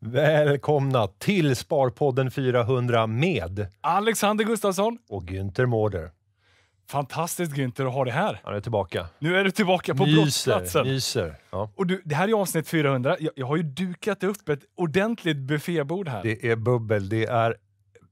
Välkomna till Sparpodden 400 med Alexander Gustafsson och Günther Mårder. Fantastiskt Günther att ha dig här. Han är tillbaka. Nu är du tillbaka på brottsplatsen. Nyser. Ja. Och du, det här är avsnitt 400. Jag, jag, har ju dukat upp ett ordentligt buffébord här. Det är bubbel, det är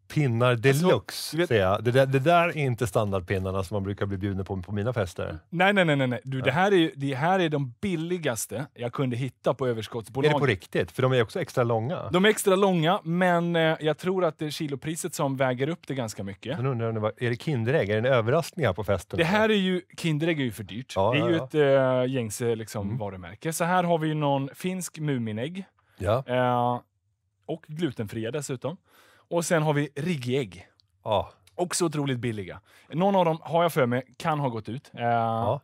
pinnar alltså, deluxe, alltså, jag. Det, det, det, där är inte standardpinnarna som man brukar bli bjuden på på mina fester. Nej, nej, nej. nej. Du, det, här är, det här är de billigaste jag kunde hitta på överskottsbolag. Är det på riktigt? För de är också extra långa. De är extra långa, men eh, jag tror att det är kilopriset som väger upp det ganska mycket. Men undrar, är det Kinderägg? Är det en överraskning här på festen? Det här är ju, Kinderägg är ju för dyrt. Ja, det är ja, ju ett eh, gängse liksom, mm. varumärke. Så här har vi ju någon finsk Muminägg. Ja. Eh, och glutenfria dessutom. Och sen har vi riggägg. Ja. Också otroligt billiga. Någon av dem, har jag för mig, kan ha gått ut. Eh, ja.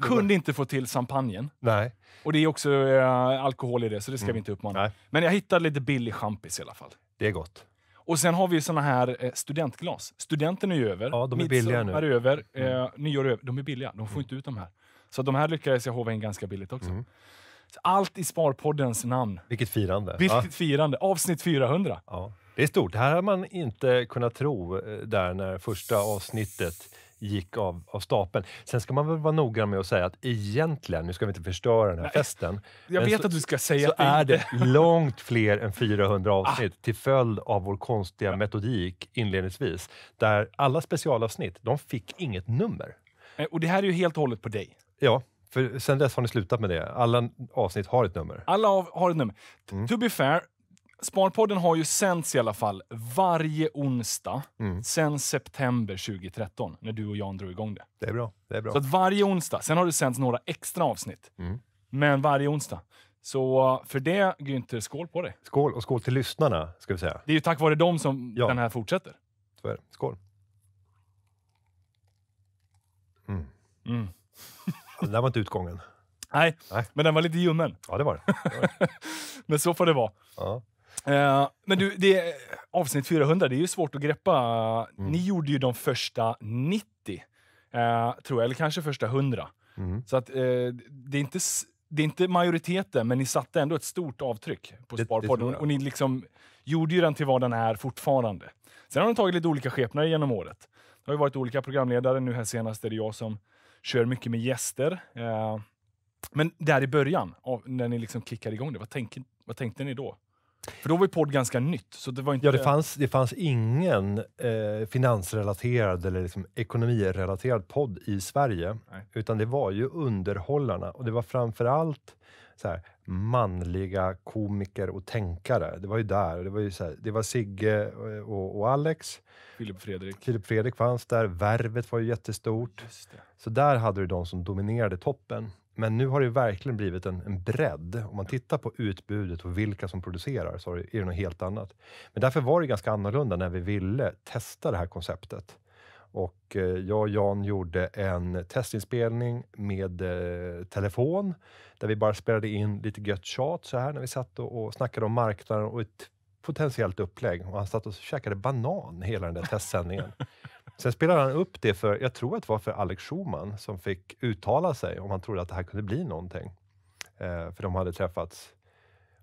Kunde inte få till champagnen. Nej. Och det är också eh, alkohol i det, så det ska mm. vi inte uppmana. Nej. Men jag hittade lite billig champis i alla fall. Det är gott. Och sen har vi såna här eh, studentglas. Studenten är ju över. Ja, de är billiga nu. är över. Mm. Eh, nyår är över. De är billiga. De får mm. inte ut de här. Så de här lyckades jag håva in ganska billigt också. Mm. Allt i Sparpoddens namn. Vilket firande. Vilket ja. firande. Avsnitt 400. Ja. Det är stort. Det här hade man inte kunnat tro eh, där när första avsnittet gick av, av stapeln. Sen ska man väl vara noggrann med att säga att egentligen, nu ska vi inte förstöra den här Nej, festen. Jag vet så, att du ska säga så det. är det långt fler än 400 ah. avsnitt ah. till följd av vår konstiga ja. metodik inledningsvis. Där alla specialavsnitt, de fick inget nummer. Eh, och det här är ju helt och hållet på dig. Ja. För sen dess har ni slutat med det. Alla avsnitt har ett nummer. Alla av, har ett nummer. Mm. To be fair, Sparpodden har ju sänts i alla fall varje onsdag mm. sen september 2013, när du och Jan drog igång det. Det är bra. Det är bra. Så att varje onsdag. Sen har det sänts några extra avsnitt, mm. men varje onsdag. Så eh, för det, Günther, skål på dig. Skål, och skål till lyssnarna, ska vi säga. Det är ju tack vare dem som ja. den här fortsätter. Så är det. Skål. Mm. mm. det där var inte utgången. Nej, Nej, men den var lite ljummen. Ja, det var det. Det var det. men så får det vara. Ja. Eh, men du, det, avsnitt 400, det är ju svårt att greppa. Mm. Ni gjorde ju de första 90, uh, eh, tror jag, eller kanske första 100. Mm. Så att uh, det, är inte, det är inte majoriteten, men ni satte ändå ett stort avtryck på det, Sparpodden. Det och ni liksom gjorde ju den till vad den är fortfarande. Sen har den tagit lite olika skepnader genom året. Det har ju varit olika programledare. Nu här senast är det jag som kör mycket med gäster. men där i början, när ni liksom kickade igång det, vad tänkte, vad tänkte ni då? För då var ju podd ganska nytt. Så det var inte... Ja, det fanns, det fanns ingen eh, finansrelaterad eller liksom ekonomirelaterad podd i Sverige, Nej. utan det var ju underhållarna och det var framför allt så här, manliga komiker och tänkare. Det var ju där. Det var, ju så här, det var Sigge eh, och, och Alex. Filip Fredrik. Filip Fredrik fanns där. Värvet var ju jättestort. Så där hade du de som dominerade toppen. Men nu har det verkligen blivit en, en bredd. Om man tittar på utbudet och vilka som producerar så är det något helt annat. Men därför var det ganska annorlunda när vi ville testa det här konceptet. Och eh, jag och Jan gjorde en testinspelning med eh, telefon där vi bara spelade in lite gött tjat så här när vi satt och, och snackade om marknaden och ett potentiellt upplägg. Och han satt och käkade banan hela den där testsändningen. Sen spelade han upp det för, jag tror att det var för Alex Schumann som fick uttala sig om han trodde att det här kunde bli någonting. Eh, för de hade träffats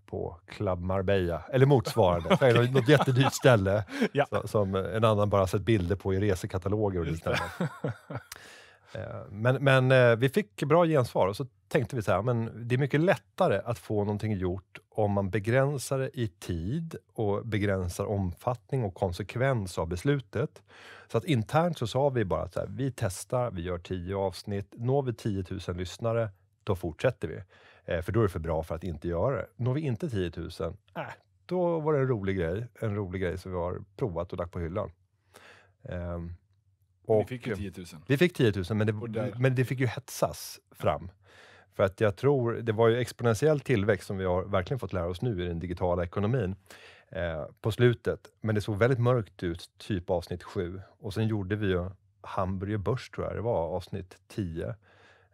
på Club Marbella, eller motsvarande. okay. Något jättedyrt ställe ja. så, som en annan bara sett bilder på i resekataloger och liknande. Eh, men, men eh, vi fick bra gensvar och så tänkte vi så här, men det är mycket lättare att få någonting gjort om man begränsar det i tid och begränsar omfattning och konsekvens av beslutet. Så att internt så sa vi bara att här, vi testar, vi gör tio avsnitt. Når vi 10 000 lyssnare, då fortsätter vi. Eh, för då är det för bra för att inte göra det. Når vi inte 10 000, äh, då var det en rolig grej. En rolig grej som vi har provat och lagt på hyllan. Eh, och, vi fick ju 10 000. Vi fick 10 000, men det, men det fick ju hetsas fram. För att jag tror, det var ju exponentiell tillväxt som vi har verkligen fått lära oss nu i den digitala ekonomin eh, på slutet. Men det såg väldigt mörkt ut, typ avsnitt 7. Och sen gjorde vi ju Hamburger Börs, tror jag det var, avsnitt 10.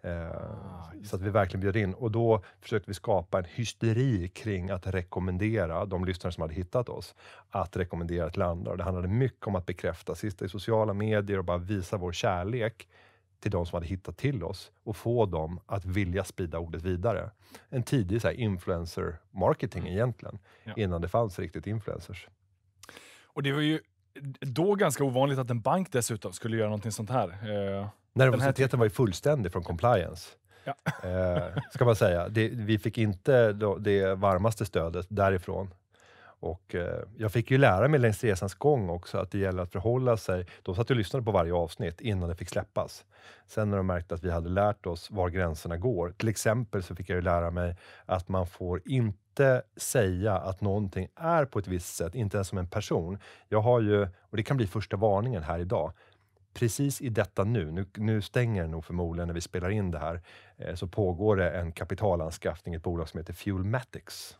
Eh, ah, så att vi verkligen bjöd in. Och då försökte vi skapa en hysteri kring att rekommendera de lyssnare som hade hittat oss, att rekommendera till andra. Och det handlade mycket om att bekräfta, sista i sociala medier och bara visa vår kärlek till de som hade hittat till oss och få dem att vilja sprida ordet vidare. En tidig så influencer marketing mm. egentligen, ja. innan det fanns riktigt influencers. Och det var ju då ganska ovanligt att en bank dessutom skulle göra någonting sånt här. Eh, Nervositeten här... var ju fullständig från compliance. Ja. Eh, ska man säga. Det, vi fick inte det varmaste stödet därifrån. Och eh, jag fick ju lära mig längs resans gång också att det gäller att förhålla sig. De satt och lyssnade på varje avsnitt innan det fick släppas. Sen när de märkte att vi hade lärt oss var gränserna går. Till exempel så fick jag ju lära mig att man får inte säga att någonting är på ett visst sätt, inte ens som en person. Jag har ju, och det kan bli första varningen här idag, precis i detta nu, nu, nu stänger den nog förmodligen när vi spelar in det här, eh, så pågår det en kapitalanskaffning i ett bolag som heter Fuelmatics.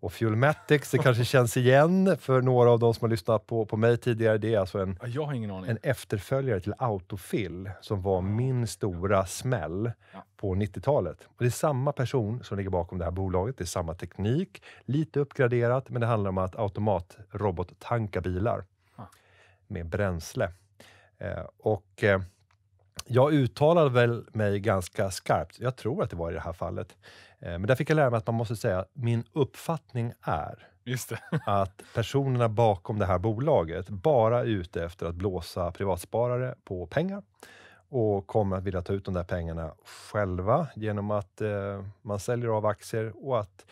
Och Fuelmatics, det kanske känns igen för några av de som har lyssnat på, på mig tidigare. Det är alltså en, en efterföljare till Autofill som var min stora smäll ja. på 90-talet. Och Det är samma person som ligger bakom det här bolaget. Det är samma teknik, lite uppgraderat, men det handlar om att automatrobot tanka bilar ja. med bränsle. Eh, och... Eh, jag uttalade väl mig ganska skarpt, jag tror att det var i det här fallet, Eh, men där fick jag lära mig att man måste säga min uppfattning är att personerna bakom det här bolaget bara är ute efter att blåsa privatsparare på pengar och kommer att vilja ta ut de där pengarna själva genom att eh, man säljer av aktier och att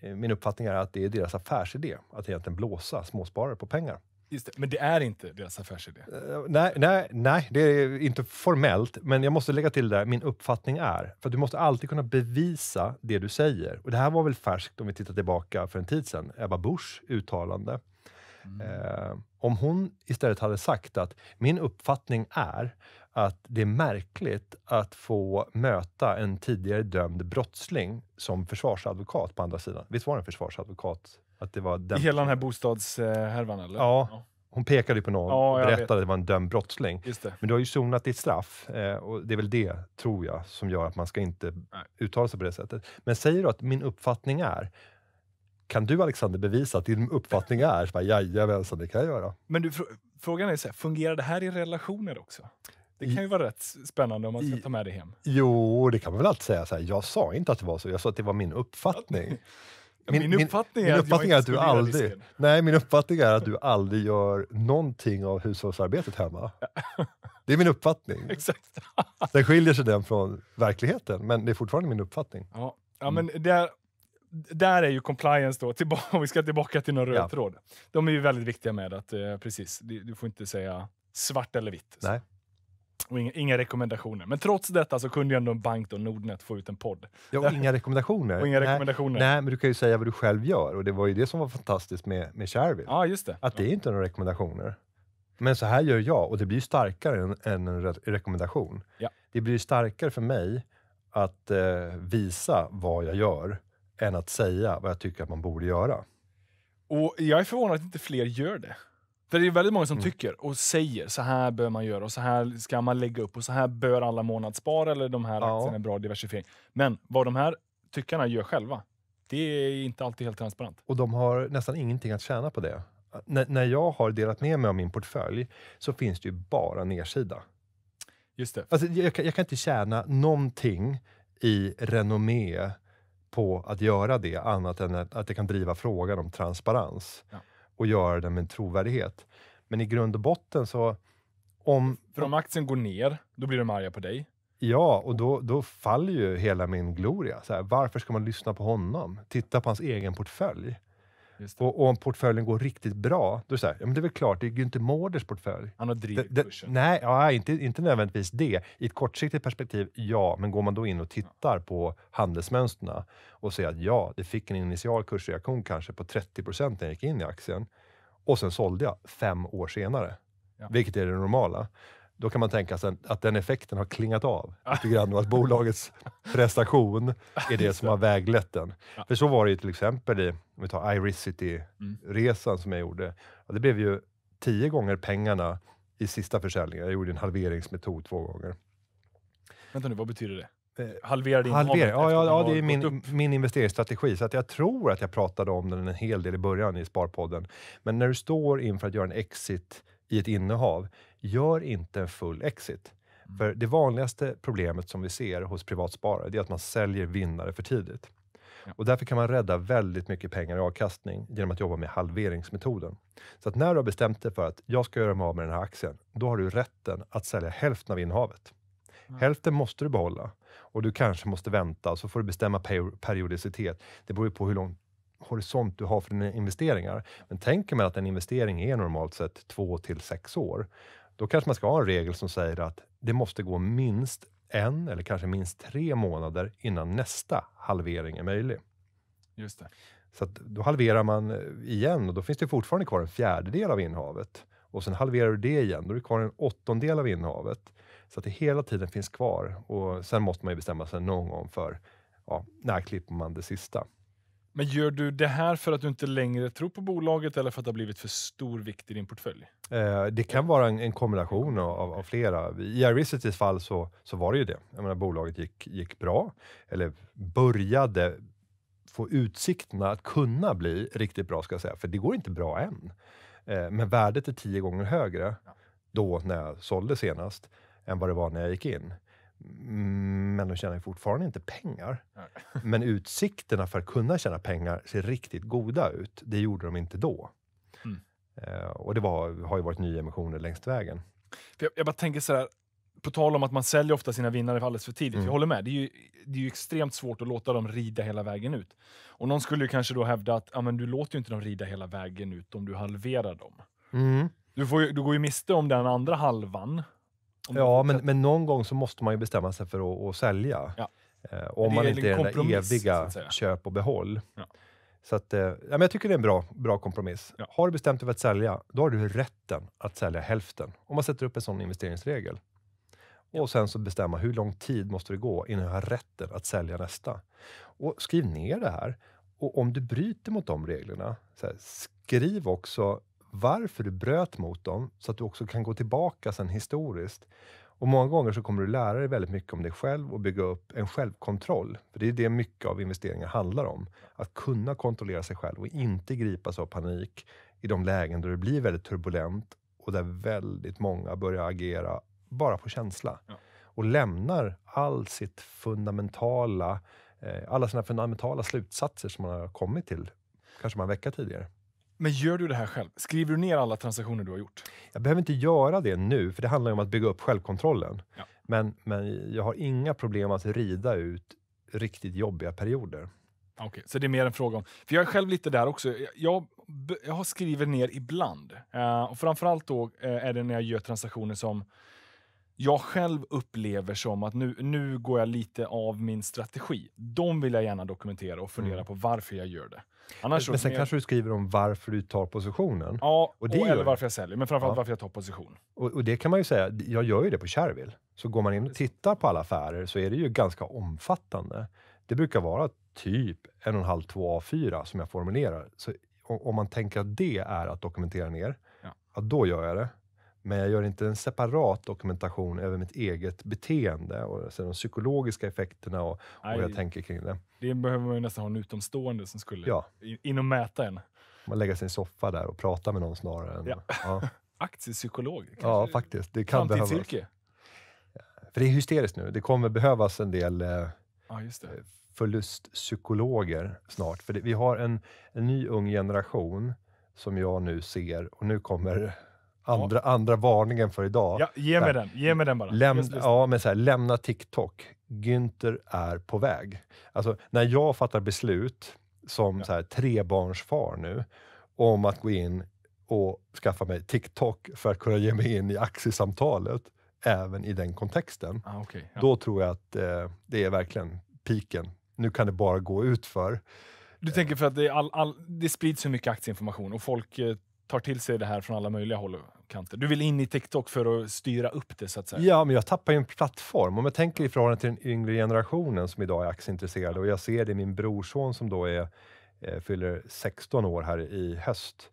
eh, min uppfattning är att det är deras affärsidé att egentligen blåsa småsparare på pengar det, men det är inte deras affärsidé? Uh, nej, nej, nej, det är inte formellt, men jag måste lägga till där, min uppfattning är, för du måste alltid kunna bevisa det du säger. Och det här var väl färskt om vi tittar tillbaka för en tid sedan, Ebba Buschs uttalande. Mm. Eh, om hon istället hade sagt att min uppfattning är att det är märkligt att få möta en tidigare dömd brottsling som försvarsadvokat på andra sidan. Visst var det en försvarsadvokat att det var den... I hela den här bostadshärvan eller? Ja. ja. Hon pekade ju på någon ja, och berättade att det var en dömd brottsling. Men du har ju sonat ditt straff eh, och det är väl det, tror jag, som gör att man ska inte Nej. uttala sig på det sättet. Men säger du att min uppfattning är, kan du Alexander bevisa att din uppfattning är? Så bara, Jajamensan, alltså, det kan jag göra. Men du, frågan är, så här, fungerar det här i relationer också? Det kan ju vara rätt spännande om man ska ta med det hem. Jo, det kan man väl alltid säga. Så här, jag sa inte att det var så, jag sa att det var min uppfattning. Min, min, uppfattning min, min, uppfattning är att, är att du aldrig, nej, min uppfattning är att du aldrig gör någonting av hushållsarbetet hemma. Det är min uppfattning. Exakt. Sen skiljer sig den från verkligheten, men det är fortfarande min uppfattning. Ja, ja men där, där är ju compliance då, tillbaka, om vi ska tillbaka till någon röd ja. tråd. De är ju väldigt viktiga med att, eh, precis, du, du får inte säga svart eller vitt. Nej. Inga, inga, rekommendationer. Men trots detta så kunde ju ändå en bank, då, Nordnet, få ut en podd. Ja, och inga rekommendationer. Och inga nej, rekommendationer. Nej, men du kan ju säga vad du själv gör och det var ju det som var fantastiskt med, med Shareville. Ja, just det. Att det är inte några rekommendationer. Men så här gör jag och det blir ju starkare än, än en re rekommendation. Ja. Det blir starkare för mig att eh, visa vad jag gör än att säga vad jag tycker att man borde göra. Och jag är förvånad att inte fler gör det. För det är väldigt många som mm. tycker och säger så här bör man göra och så här ska man lägga upp och så här bör alla månadsspara eller de här ja. aktierna är bra diversifiering. Men vad de här tyckarna gör själva, det är inte alltid helt transparent. Och de har nästan ingenting att tjäna på det. N när jag har delat med mig av min portfölj så finns det ju bara nedsida. Just det. Alltså, jag, jag kan inte tjäna någonting i renommé på att göra det annat än att det kan driva frågan om transparens. Ja och göra det med trovärdighet. Men i grund och botten så... Om, För om aktien går ner, då blir de arga på dig. Ja, och då, då faller ju hela min gloria. Så här, varför ska man lyssna på honom? Titta på hans egen portfölj. Och, och, om portföljen går riktigt bra, då är det så här, ja, men det är väl klart, det är Günther Mårders portfölj. Han har drivit det, kursen. Nej, ja, inte, inte nödvändigtvis det. I ett kortsiktigt perspektiv, ja, men går man då in och tittar på handelsmönstren och säger att ja, det fick en initial kursreaktion kanske på 30 procent när jag gick in i aktien och sen sålde jag fem år senare, ja. vilket är det normala då kan man tänka sig att den effekten har klingat av lite grann och att bolagets prestation är det som har väglett den. För så var det ju till exempel i, om vi tar Iricity-resan mm. som jag gjorde. Det blev ju tio gånger pengarna i sista försäljningen. Jag gjorde en halveringsmetod två gånger. Vänta nu, vad betyder det? Eh, Halverad innehavet? Halver, ja, ja, ja det är min, min investeringsstrategi. Så att jag tror att jag pratade om den en hel del i början i Sparpodden. Men när du står inför att göra en exit i ett innehav, gör inte en full exit. Mm. För det vanligaste problemet som vi ser hos privatsparare, det är att man säljer vinnare för tidigt. Ja. Och därför kan man rädda väldigt mycket pengar i avkastning genom att jobba med halveringsmetoden. Så att när du har bestämt dig för att jag ska göra mig av med den här aktien, då har du rätten att sälja hälften av innehavet. Mm. Hälften måste du behålla och du kanske måste vänta, så får du bestämma periodicitet. Det beror ju på hur lång horisont du har för dina investeringar. Men tänker man att en investering är normalt sett två till sex år, då kanske man ska ha en regel som säger att det måste gå minst en eller kanske minst tre månader innan nästa halvering är möjlig. Just det. Så då halverar man eh, igen och då finns det fortfarande kvar en fjärdedel av innehavet. Och sen halverar du det igen, då är det kvar en åttondel av innehavet. Så att det hela tiden finns kvar och sen måste man ju bestämma sig någon gång för ja, när klipper man det sista? Men gör du det här för att du inte längre tror på bolaget eller för att det har blivit för stor vikt i din portfölj? Eh, det kan vara en, en kombination av, av, flera. I Airicitys fall så, så var det ju det. Jag menar, bolaget gick, gick bra, eller började få utsikterna att kunna bli riktigt bra, ska jag säga. för det går inte bra än. Eh, men värdet är tio gånger högre då när jag sålde senast än vad det var när jag gick in. Mm, men de tjänar fortfarande inte pengar. Men utsikterna för att kunna tjäna pengar ser riktigt goda ut. Det gjorde de inte då. Mm. Eh, och det var, har ju varit nyemissioner längs vägen. Jag, jag, bara tänker så här, på tal om att man säljer ofta sina vinnare alldeles för tidigt. Mm. Jag håller med, det är, ju, det är ju extremt svårt att låta dem rida hela vägen ut. Och någon skulle ju kanske då hävda att ja, men du låter ju inte dem rida hela vägen ut om du halverar dem. Mm. Du, får, du går ju miste om den andra halvan ja, men, men någon gång så måste man ju bestämma sig för att, att sälja. Ja. Eh, om man inte är den där eviga köp och behåll. Ja. Så att, eh, ja, men jag tycker det är en bra, bra kompromiss. Ja. Har du bestämt dig för att sälja, då har du rätten att sälja hälften. Om man sätter upp en sån investeringsregel. Och sen så bestämma hur lång tid måste det gå innan jag har rätten att sälja nästa. Och skriv ner det här. Och om du bryter mot de reglerna, här, skriv också varför du bröt mot dem så att du också kan gå tillbaka sen historiskt. Och Många gånger så kommer du lära dig väldigt mycket om dig själv och bygga upp en självkontroll. För Det är det mycket av investeringar handlar om. Att kunna kontrollera sig själv och inte gripas av panik i de lägen då det blir väldigt turbulent och där väldigt många börjar agera bara på känsla. Ja. Och lämnar all sitt fundamentala, eh, alla sina fundamentala slutsatser som man har kommit till kanske bara en vecka tidigare. Men gör du det här själv? Skriver du ner alla transaktioner du har gjort? Jag behöver inte göra det nu, för det handlar ju om att bygga upp självkontrollen. Ja. Men, men jag har inga problem att rida ut riktigt jobbiga perioder. Okej, okay, så det är mer en fråga om... För jag är själv lite där också. Jag, jag skriver ner ibland. Uh, och framförallt då uh, är det när jag gör transaktioner som jag själv upplever som att nu, nu går jag lite av min strategi. De vill jag gärna dokumentera och fundera mm. på varför jag gör det. Annars men, sen jag... kanske du skriver om varför du tar positionen. Ja, och, och eller varför jag säljer, men framförallt ja. varför jag tar position. Och, och, det kan man ju säga, jag gör ju det på Shareville. Så går man in och tittar på alla affärer så är det ju ganska omfattande. Det brukar vara typ 15 och A4 som jag formulerar. Så om man tänker att det är att dokumentera ner, ja. då gör jag det. Men jag gör inte en separat dokumentation över mitt eget beteende och alltså de psykologiska effekterna och, Nej, och jag tänker kring det. Det behöver man ju nästan ha en utomstående som skulle ja. in och mäta en. Man lägger sig i en soffa där och pratar med någon snarare. Än, ja. Ja. Aktiepsykolog? Kanske. Ja, faktiskt. Det kan behövas. För det är hysteriskt nu. Det kommer behövas en del eh, ja, eh, förlustpsykologer snart. För det, vi har en, en ny ung generation som jag nu ser och nu kommer Andra, ja. andra varningen för idag. Ja, ge mig den. Ge mig den bara. Läm, ja, men så här, lämna TikTok. Günther är på väg. Alltså, när jag fattar beslut som ja. så här, trebarnsfar nu om att gå in och skaffa mig TikTok för att kunna ge mig in i aktiesamtalet även i den kontexten. Ah, okay, ja. Då tror jag att eh, det är verkligen piken. Nu kan det bara gå ut för. Du eh, tänker för att det, all, all, det sprids så mycket aktieinformation och folk eh, tar till sig det här från alla möjliga håll och kanter. Du vill in i TikTok för att styra upp det så att säga. Ja, men jag tappar ju en plattform. Om jag tänker i förhållande till den yngre generationen som idag är aktieintresserad och jag ser det i min brorson som då är, eh, fyller 16 år här i höst.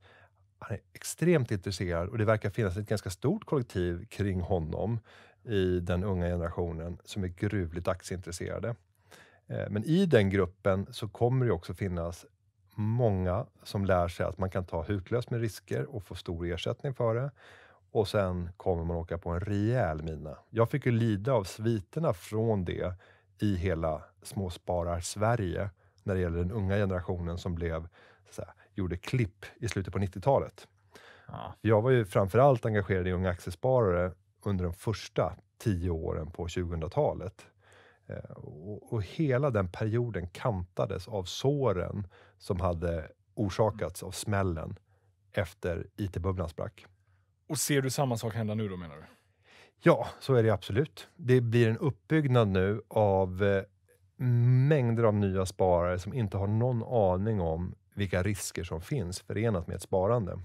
Han är extremt intresserad och det verkar finnas ett ganska stort kollektiv kring honom i den unga generationen som är gruvligt aktieintresserade. Eh, men i den gruppen så kommer det också finnas många som lär sig att man kan ta hutlöst med risker och få stor ersättning för det och sen kommer man åka på en rejäl mina. Jag fick ju lida av sviterna från det i hela småsparar-Sverige när det gäller den unga generationen som blev, här, gjorde klipp i slutet på 90-talet. Ja. Jag var ju framförallt engagerad i unga aktiesparare under de första tio åren på 2000-talet. Eh, och, och hela den perioden kantades av såren som hade orsakats av smällen efter IT-bubblan sprack. Och ser du samma sak hända nu då menar du? Ja, så är det absolut. Det blir en uppbyggnad nu av eh, mängder av nya sparare som inte har någon aning om vilka risker som finns förenat med ett sparande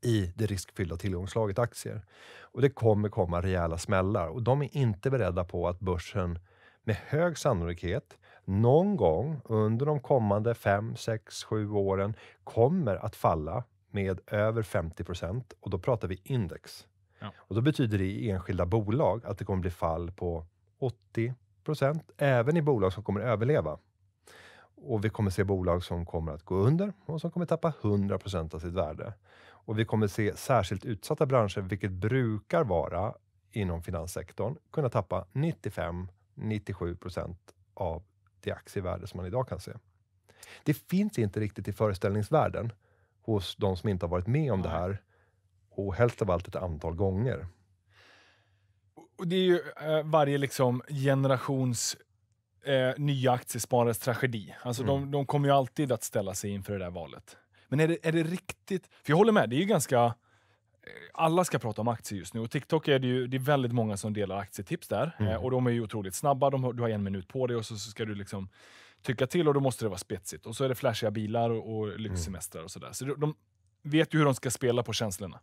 i det riskfyllda tillgångslaget aktier. Och det kommer komma rejäla smällar och de är inte beredda på att börsen med hög sannolikhet någon gång under de kommande 5, 6, 7 åren kommer att falla med över 50 procent och då pratar vi index. Ja. Och då betyder det i enskilda bolag att det kommer bli fall på 80 procent, även i bolag som kommer överleva. Och vi kommer se bolag som kommer att gå under och som kommer tappa 100 procent av sitt värde. Och vi kommer se särskilt utsatta branscher, vilket brukar vara inom finanssektorn, kunna tappa 95 97 procent av det aktievärde som man idag kan se. Det finns inte riktigt i föreställningsvärlden hos de som inte har varit med om det här och helst av allt ett antal gånger. Och det är ju eh, varje liksom generations eh, nya aktiesparares tragedi. Alltså mm. de, de, kommer ju alltid att ställa sig inför det där valet. Men är det, är det riktigt... För jag håller med, det är ju ganska alla ska prata om aktier just nu och TikTok är det ju det är väldigt många som delar aktietips där mm. Eh, och de är ju otroligt snabba. De, du har en minut på dig och så, så ska du liksom tycka till och då måste det vara spetsigt. Och så är det flashiga bilar och, och mm. lyxsemestrar och sådär. Så de vet ju hur de ska spela på känslorna.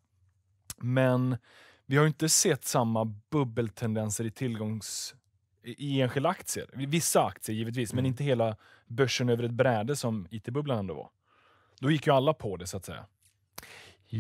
Men vi har inte sett samma bubbeltendenser i tillgångs i enskilda aktier. Vissa aktier givetvis, mm. men inte hela börsen över ett bräde som IT-bubblan ändå var. Då gick ju alla på det så att säga.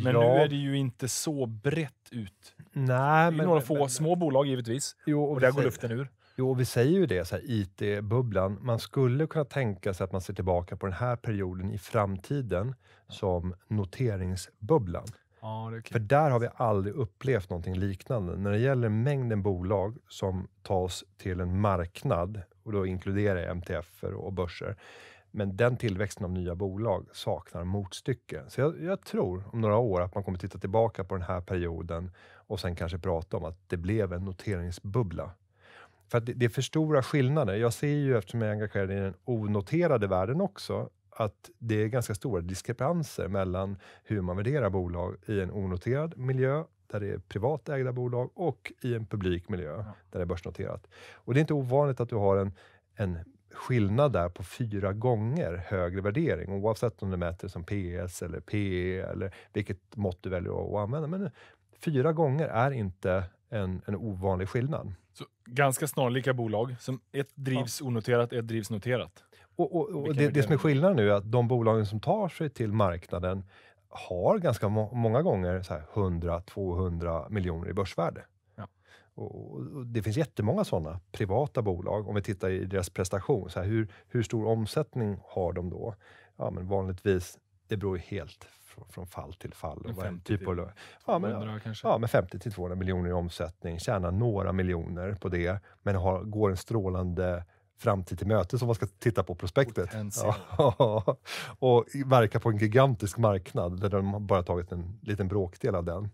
Men nu är det ju inte så brett ut. Nej, det är men, några få men, små bolag givetvis, jo, och, och där går luften ur. Jo, och vi säger ju det, så här, IT-bubblan. Man skulle kunna tänka sig att man ser tillbaka på den här perioden i framtiden som noteringsbubblan. Ja, För där har vi aldrig upplevt någonting liknande. När det gäller mängden bolag som tas till en marknad, och då inkluderar jag MTF och börser, men den tillväxten av nya bolag saknar motstycke. Så jag, jag, tror om några år att man kommer titta tillbaka på den här perioden och sen kanske prata om att det blev en noteringsbubbla. För att det, det är för stora skillnader. Jag ser ju, eftersom jag är engagerad i den onoterade världen också, att det är ganska stora diskrepanser mellan hur man värderar bolag i en onoterad miljö där det är privat ägda bolag och i en publik miljö där det är börsnoterat. Och det är inte ovanligt att du har en, en skillnad där på fyra gånger högre värdering, oavsett om du mäter som PS eller PE eller vilket mått du väljer att använda. Men fyra gånger är inte en, en ovanlig skillnad. Så ganska snarlika bolag. Som ett drivs ja. onoterat, ett drivs noterat. Och, och, och det, det, som är skillnaden nu är att de bolagen som tar sig till marknaden har ganska må många gånger 100-200 miljoner i börsvärde. Och, och det finns jättemånga sådana privata bolag. Om vi tittar i deras prestation, så här, hur, hur stor omsättning har de då? Ja, men vanligtvis, det beror helt från, fall till fall. Men 50 typ till av, ja, men, 200 kanske? Ja, men 50 till 200 miljoner i omsättning, tjänar några miljoner på det, men har, går en strålande framtid till mötes om man ska titta på prospektet. Ja, och verkar på en gigantisk marknad där de bara tagit en liten bråkdel av den.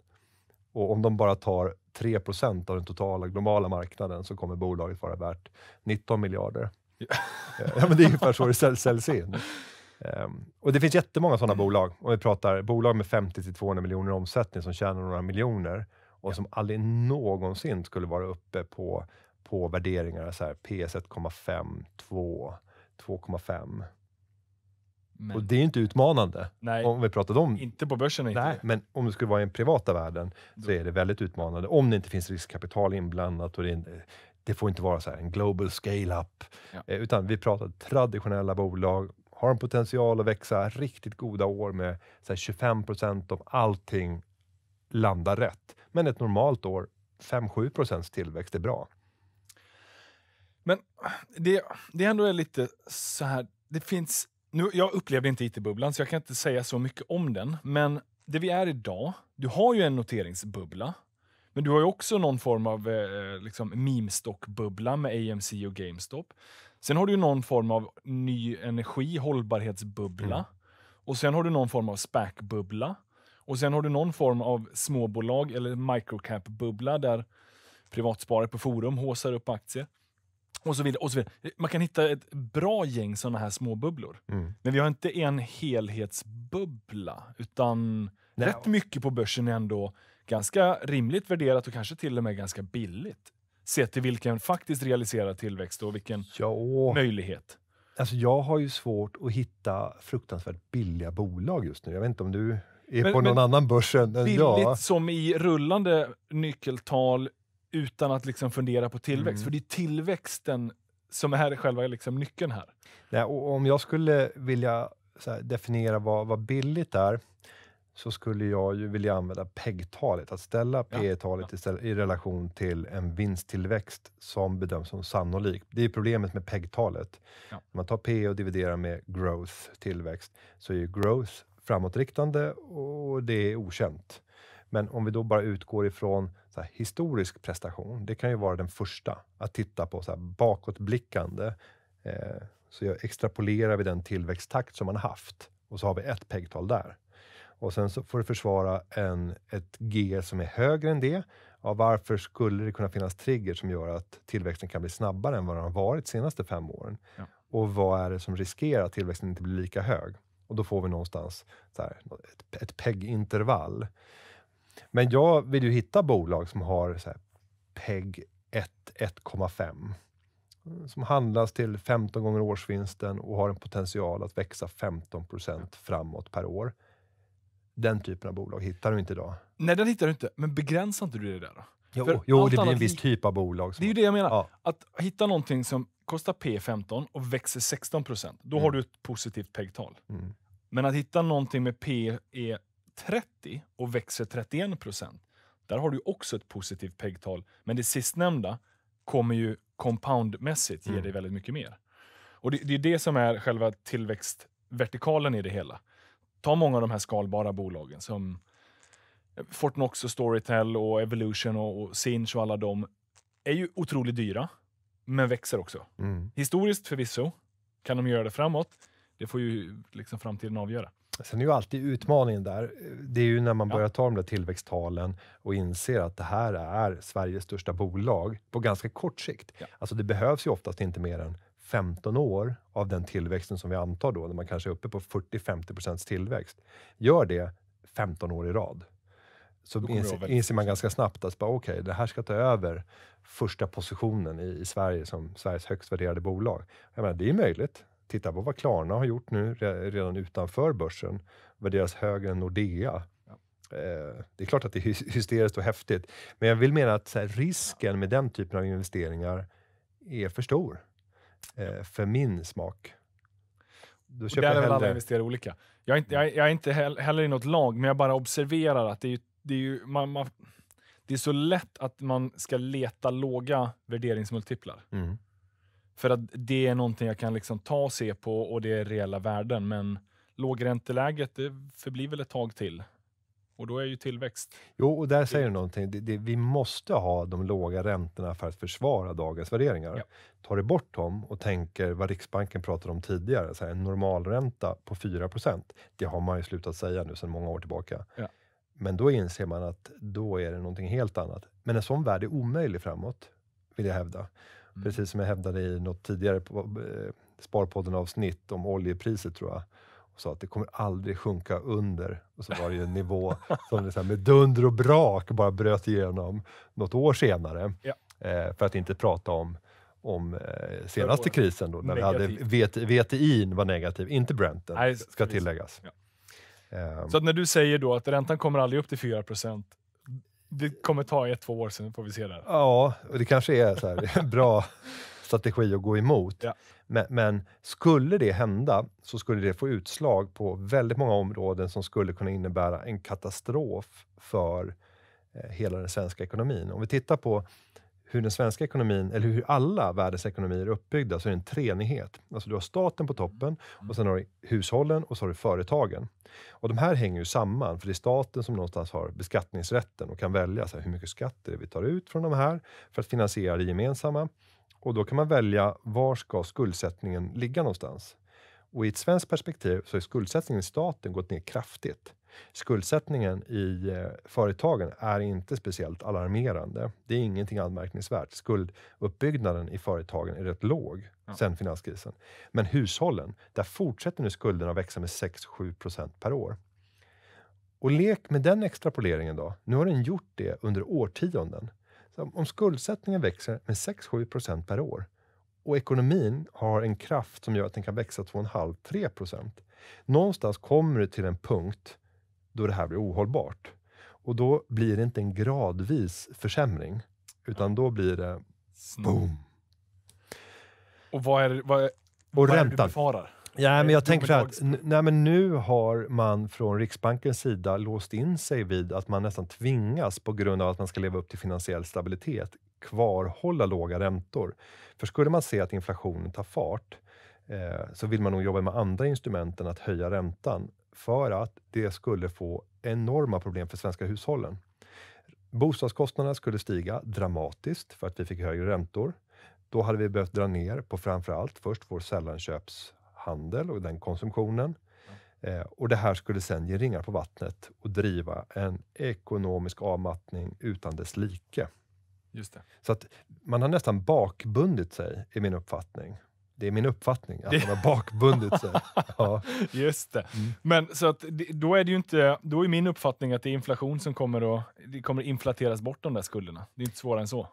Och om de bara tar 3 av den totala globala marknaden så kommer bolaget vara värt 19 miljarder. ja, men det är ungefär så det säl säljs in. Um, och det finns jättemånga sådana mm. bolag. Om vi pratar bolag med 50 200 miljoner i omsättning som tjänar några miljoner och ja. som aldrig någonsin skulle vara uppe på, på värderingar så här PS 1,5, 2, 2,5. Men. Och det är ju inte utmanande. Nej. Om vi pratade om... Inte på börsen. Inte. Nej, men om det skulle vara i den privata världen så är det väldigt utmanande. Om det inte finns riskkapital inblandat och det, är, det får inte vara så en global scale-up. Ja. Eh, utan vi pratar traditionella bolag, har en potential att växa riktigt goda år med så 25 procent av allting landar rätt. Men ett normalt år, 5-7 procents tillväxt är bra. Men det, det ändå är lite så här, det finns nu, jag upplevde inte IT-bubblan, så jag kan inte säga så mycket om den. Men det vi är idag, du har ju en noteringsbubbla. Men du har ju också någon form av eh, eh liksom meme-stock-bubbla med AMC och GameStop. Sen har du någon form av ny energi, hållbarhetsbubbla. Mm. Och sen har du någon form av SPAC-bubbla. Och sen har du någon form av småbolag eller microcap-bubbla där privatsparare på forum håsar upp aktier. Och så, vidare, och så vidare. Man kan hitta ett bra gäng sådana här små bubblor. Mm. Men vi har inte en helhetsbubbla, utan Nej. rätt mycket på börsen är ändå ganska rimligt värderat och kanske till och med ganska billigt. Sett till vilken faktiskt realiserad tillväxt och vilken ja. möjlighet. Alltså jag har ju svårt att hitta fruktansvärt billiga bolag just nu. Jag vet inte om du är men, på någon men, annan börs än jag. Billigt som i rullande nyckeltal utan att liksom fundera på tillväxt. Mm. För det är tillväxten som är själva liksom nyckeln här. Nej, om jag skulle vilja här, definiera vad, vad billigt är, så skulle jag ju vilja använda PEG-talet, att ställa pe talet ja, i relation till en vinsttillväxt som bedöms som sannolik. Det är problemet med PEG-talet. Ja. Om man tar PE och dividerar med growth, tillväxt, så är ju growth framåtriktande och det är okänt. Men om vi då bara utgår ifrån här, historisk prestation. Det kan ju vara den första, att titta på så här, bakåtblickande. Eh, så jag extrapolerar vi den tillväxttakt som man haft och så har vi ett PEG-tal där. Och sen så får du försvara en, ett G som är högre än det. Ja, varför skulle det kunna finnas trigger som gör att tillväxten kan bli snabbare än vad den har varit de senaste fem åren? Ja. Och vad är det som riskerar att tillväxten inte blir lika hög? Och då får vi någonstans så här, ett, ett PEG-intervall. Men jag vill ju hitta bolag som har så PEG 1, 1,5 som handlas till 15 gånger årsvinsten och har en potential att växa 15 framåt per år. Den typen av bolag hittar du inte idag. Nej, den hittar du inte. Men begränsar inte du det där då? Jo, jo det blir en viss typ av bolag. det är ju det jag menar. Ja. Att hitta någonting som kostar P 15 och växer 16 då mm. har du ett positivt PEG-tal. Mm. Men att hitta någonting med P är e 30 och växer 31 procent, där har du också ett positivt PEG-tal. Men det sistnämnda kommer ju compoundmässigt ge mm. dig väldigt mycket mer. Och det, det, är det som är själva tillväxtvertikalen i det hela. Ta många av de här skalbara bolagen som Fortnox och Storytel och Evolution och, och Sinch och alla de är ju otroligt dyra, men växer också. Mm. Historiskt förvisso, kan de göra det framåt? Det får ju liksom framtiden avgöra. Sen är ju alltid utmaningen där, det är ju när man börjar ta de där tillväxttalen och inser att det här är Sveriges största bolag på ganska kort sikt. Ja. Alltså det behövs ju oftast inte mer än 15 år av den tillväxten som vi antar då, när man kanske är uppe på 40-50 procents tillväxt. Gör det 15 år i rad så inser, inser, man ganska snabbt att okej, okay, det här ska ta över första positionen i, i Sverige som Sveriges högst värderade bolag. Jag menar, det är möjligt titta på vad Klarna har gjort nu redan utanför börsen, värderas högre än Nordea. Eh, det är klart att det är hysteriskt och häftigt, men jag vill mena att risken med den typen av investeringar är för stor eh, för min smak. Då där är väl alla investerare olika. Jag är inte, mm. jag, jag är inte heller i något lag, men jag bara observerar att det är, det är, ju, man, man, det är så lätt att man ska leta låga värderingsmultiplar. Mm. För att det är någonting jag kan liksom ta och se på och det är reella värden. Men lågränteläget det förblir väl ett tag till. Och då är ju tillväxt... Jo, och där säger du någonting. Det, det, vi måste ha de låga räntorna för att försvara dagens värderingar. Ja. Tar du bort dem och tänker vad Riksbanken pratade om tidigare, så här, en normalränta på 4 Det har man ju slutat säga nu sedan många år tillbaka. Ja. Men då inser man att då är det någonting helt annat. Men en sån värld är omöjlig framåt, vill jag hävda. Mm. Precis som jag hävdade i något tidigare eh, Sparpodden-avsnitt om oljepriset, tror jag och sa att det kommer aldrig sjunka under. Och så var det ju en nivå som det liksom så med dunder och brak bara bröt igenom något år senare. Ja. Eh, för att inte prata om, om eh, senaste krisen då, när vi hade VTI var negativ, inte Brenten, eh, Nej, ska tilläggas. Ja. Eh. Så när du säger då att räntan kommer aldrig upp till 4 det kommer ta ett, två år, sen får vi se där. Ja, och det kanske är så här, bra strategi att gå emot. Ja. Men, men, skulle det hända så skulle det få utslag på väldigt många områden som skulle kunna innebära en katastrof för eh, hela den svenska ekonomin. Om vi tittar på hur den svenska ekonomin, eller hur alla världens ekonomier är uppbyggda, så är det en treenighet. Alltså du har staten på toppen, mm. och sen har du hushållen och så har du företagen. Och de här hänger ju samman, för det är staten som någonstans har beskattningsrätten och kan välja så här, hur mycket skatter vi tar ut från de här för att finansiera det gemensamma. Och då kan man välja var ska skuldsättningen ligga någonstans. Och i ett svenskt perspektiv så har skuldsättningen i staten gått ner kraftigt. Skuldsättningen i eh, företagen är inte speciellt alarmerande. Det är ingenting anmärkningsvärt. Skulduppbyggnaden i företagen är rätt låg ja. sen finanskrisen. Men hushållen, där fortsätter nu skulderna växa med 6-7 procent per år. Och lek med den extrapoleringen då. Nu har den gjort det under årtionden. Så om skuldsättningen växer med 6-7 procent per år, och ekonomin har en kraft som gör att den kan växa 2,5-3 procent. Någonstans kommer det till en punkt då det här blir ohållbart. Och då blir det inte en gradvis försämring, utan då blir det boom. Och vad är, vad är, och vad räntan. är det du befarar? Ja, men jag tänker att nej, men nu har man från Riksbankens sida låst in sig vid att man nästan tvingas, på grund av att man ska leva upp till finansiell stabilitet, kvarhålla låga räntor. För skulle man se att inflationen tar fart eh, så vill man nog jobba med andra instrument än att höja räntan för att det skulle få enorma problem för svenska hushållen. Bostadskostnaderna skulle stiga dramatiskt för att vi fick högre räntor. Då hade vi behövt dra ner på framför allt först vår sällanköpshandel och den konsumtionen. Eh, och det här skulle sedan ge ringar på vattnet och driva en ekonomisk avmattning utan dess like. Just det. Så att man har nästan bakbundit sig, i min uppfattning. Det är min uppfattning, att man har bakbundit sig. Ja. Just det. Mm. Men så att, då är det inte, då är min uppfattning att det är inflation som kommer att, det kommer att inflateras bort de där skulderna. Det är inte svårare än så.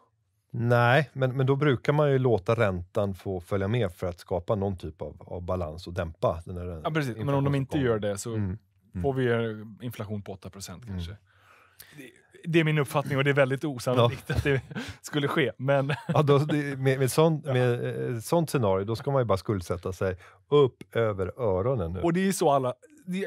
Nej, men, men då brukar man ju låta räntan få följa med för att skapa någon typ av, av balans och dämpa den här Ja, precis. Men om de inte gör det så mm. mm. får vi inflation på 8 procent mm. kanske. Mm det är min uppfattning och det är väldigt osannolikt ja. att det skulle ske. Men... Ja, då, med, ett sån, med ja. Eh, sånt scenario, då ska man ju bara skuldsätta sig upp över öronen. Nu. Och det är så alla...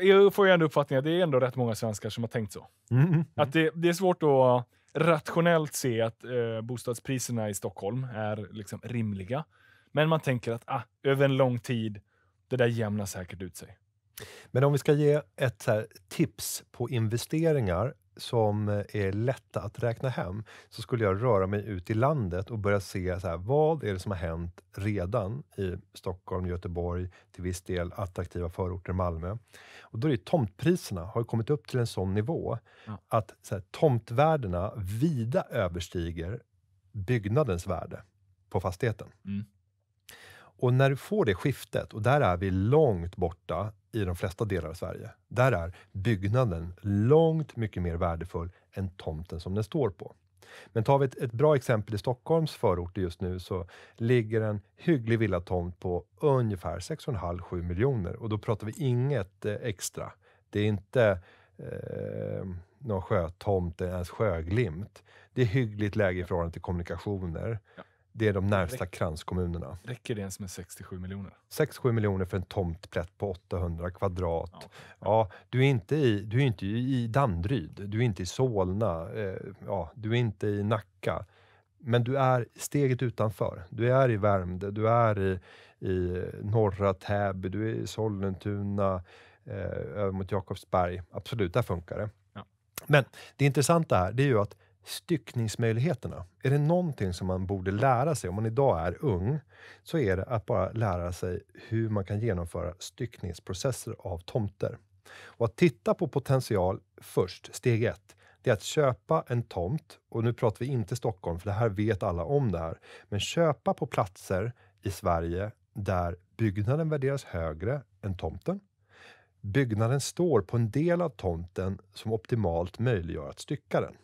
Jag får ju ändå uppfattningen att det är ändå rätt många svenskar som har tänkt så. Mm, mm. Att det, det, är svårt att rationellt se att eh, bostadspriserna i Stockholm är liksom rimliga. Men man tänker att ah, över en lång tid, det där jämnar säkert ut sig. Men om vi ska ge ett tips på investeringar som eh, är lätta att räkna hem så skulle jag röra mig ut i landet och börja se så här, vad är det som har hänt redan i Stockholm, Göteborg, till viss del attraktiva förorter Malmö. Och då är det tomtpriserna har kommit upp till en sån nivå ja. att så här, tomtvärdena vida överstiger byggnadens värde på fastigheten. Mm. Och när du får det skiftet, och där är vi långt borta i de flesta delar av Sverige. Där är byggnaden långt mycket mer värdefull än tomten som den står på. Men tar vi ett, ett bra exempel i Stockholms förorter just nu så ligger en hygglig villatomt på ungefär 6,5-7 miljoner och då pratar vi inget eh, extra. Det är inte eh, någon sjötomt eller eh, ens sjöglimt. Det är hyggligt läge i förhållande till kommunikationer. Ja. Det är de närmsta Räck, kranskommunerna. Räcker det ens med 67 miljoner? 67 miljoner för en tomtplätt på 800 kvadrat. Ja, ja du, är inte i, du är inte i Danderyd, du är inte i Solna, eh, ja, du är inte i Nacka. Men du är steget utanför. Du är i Värmdö, du är i, i norra Täby, du är i Sollentuna, eh, över mot Jakobsberg. Absolut, där funkar det. Ja. Men det intressanta här, det är ju att styckningsmöjligheterna. Är det någonting som man borde lära sig om man idag är ung så är det att bara lära sig hur man kan genomföra styckningsprocesser av tomter. Och att titta på potential först, steg ett, det är att köpa en tomt och nu pratar vi inte Stockholm för det här vet alla om det här. Men köpa på platser i Sverige där byggnaden värderas högre än tomten. Byggnaden står på en del av tomten som optimalt möjliggör att stycka den.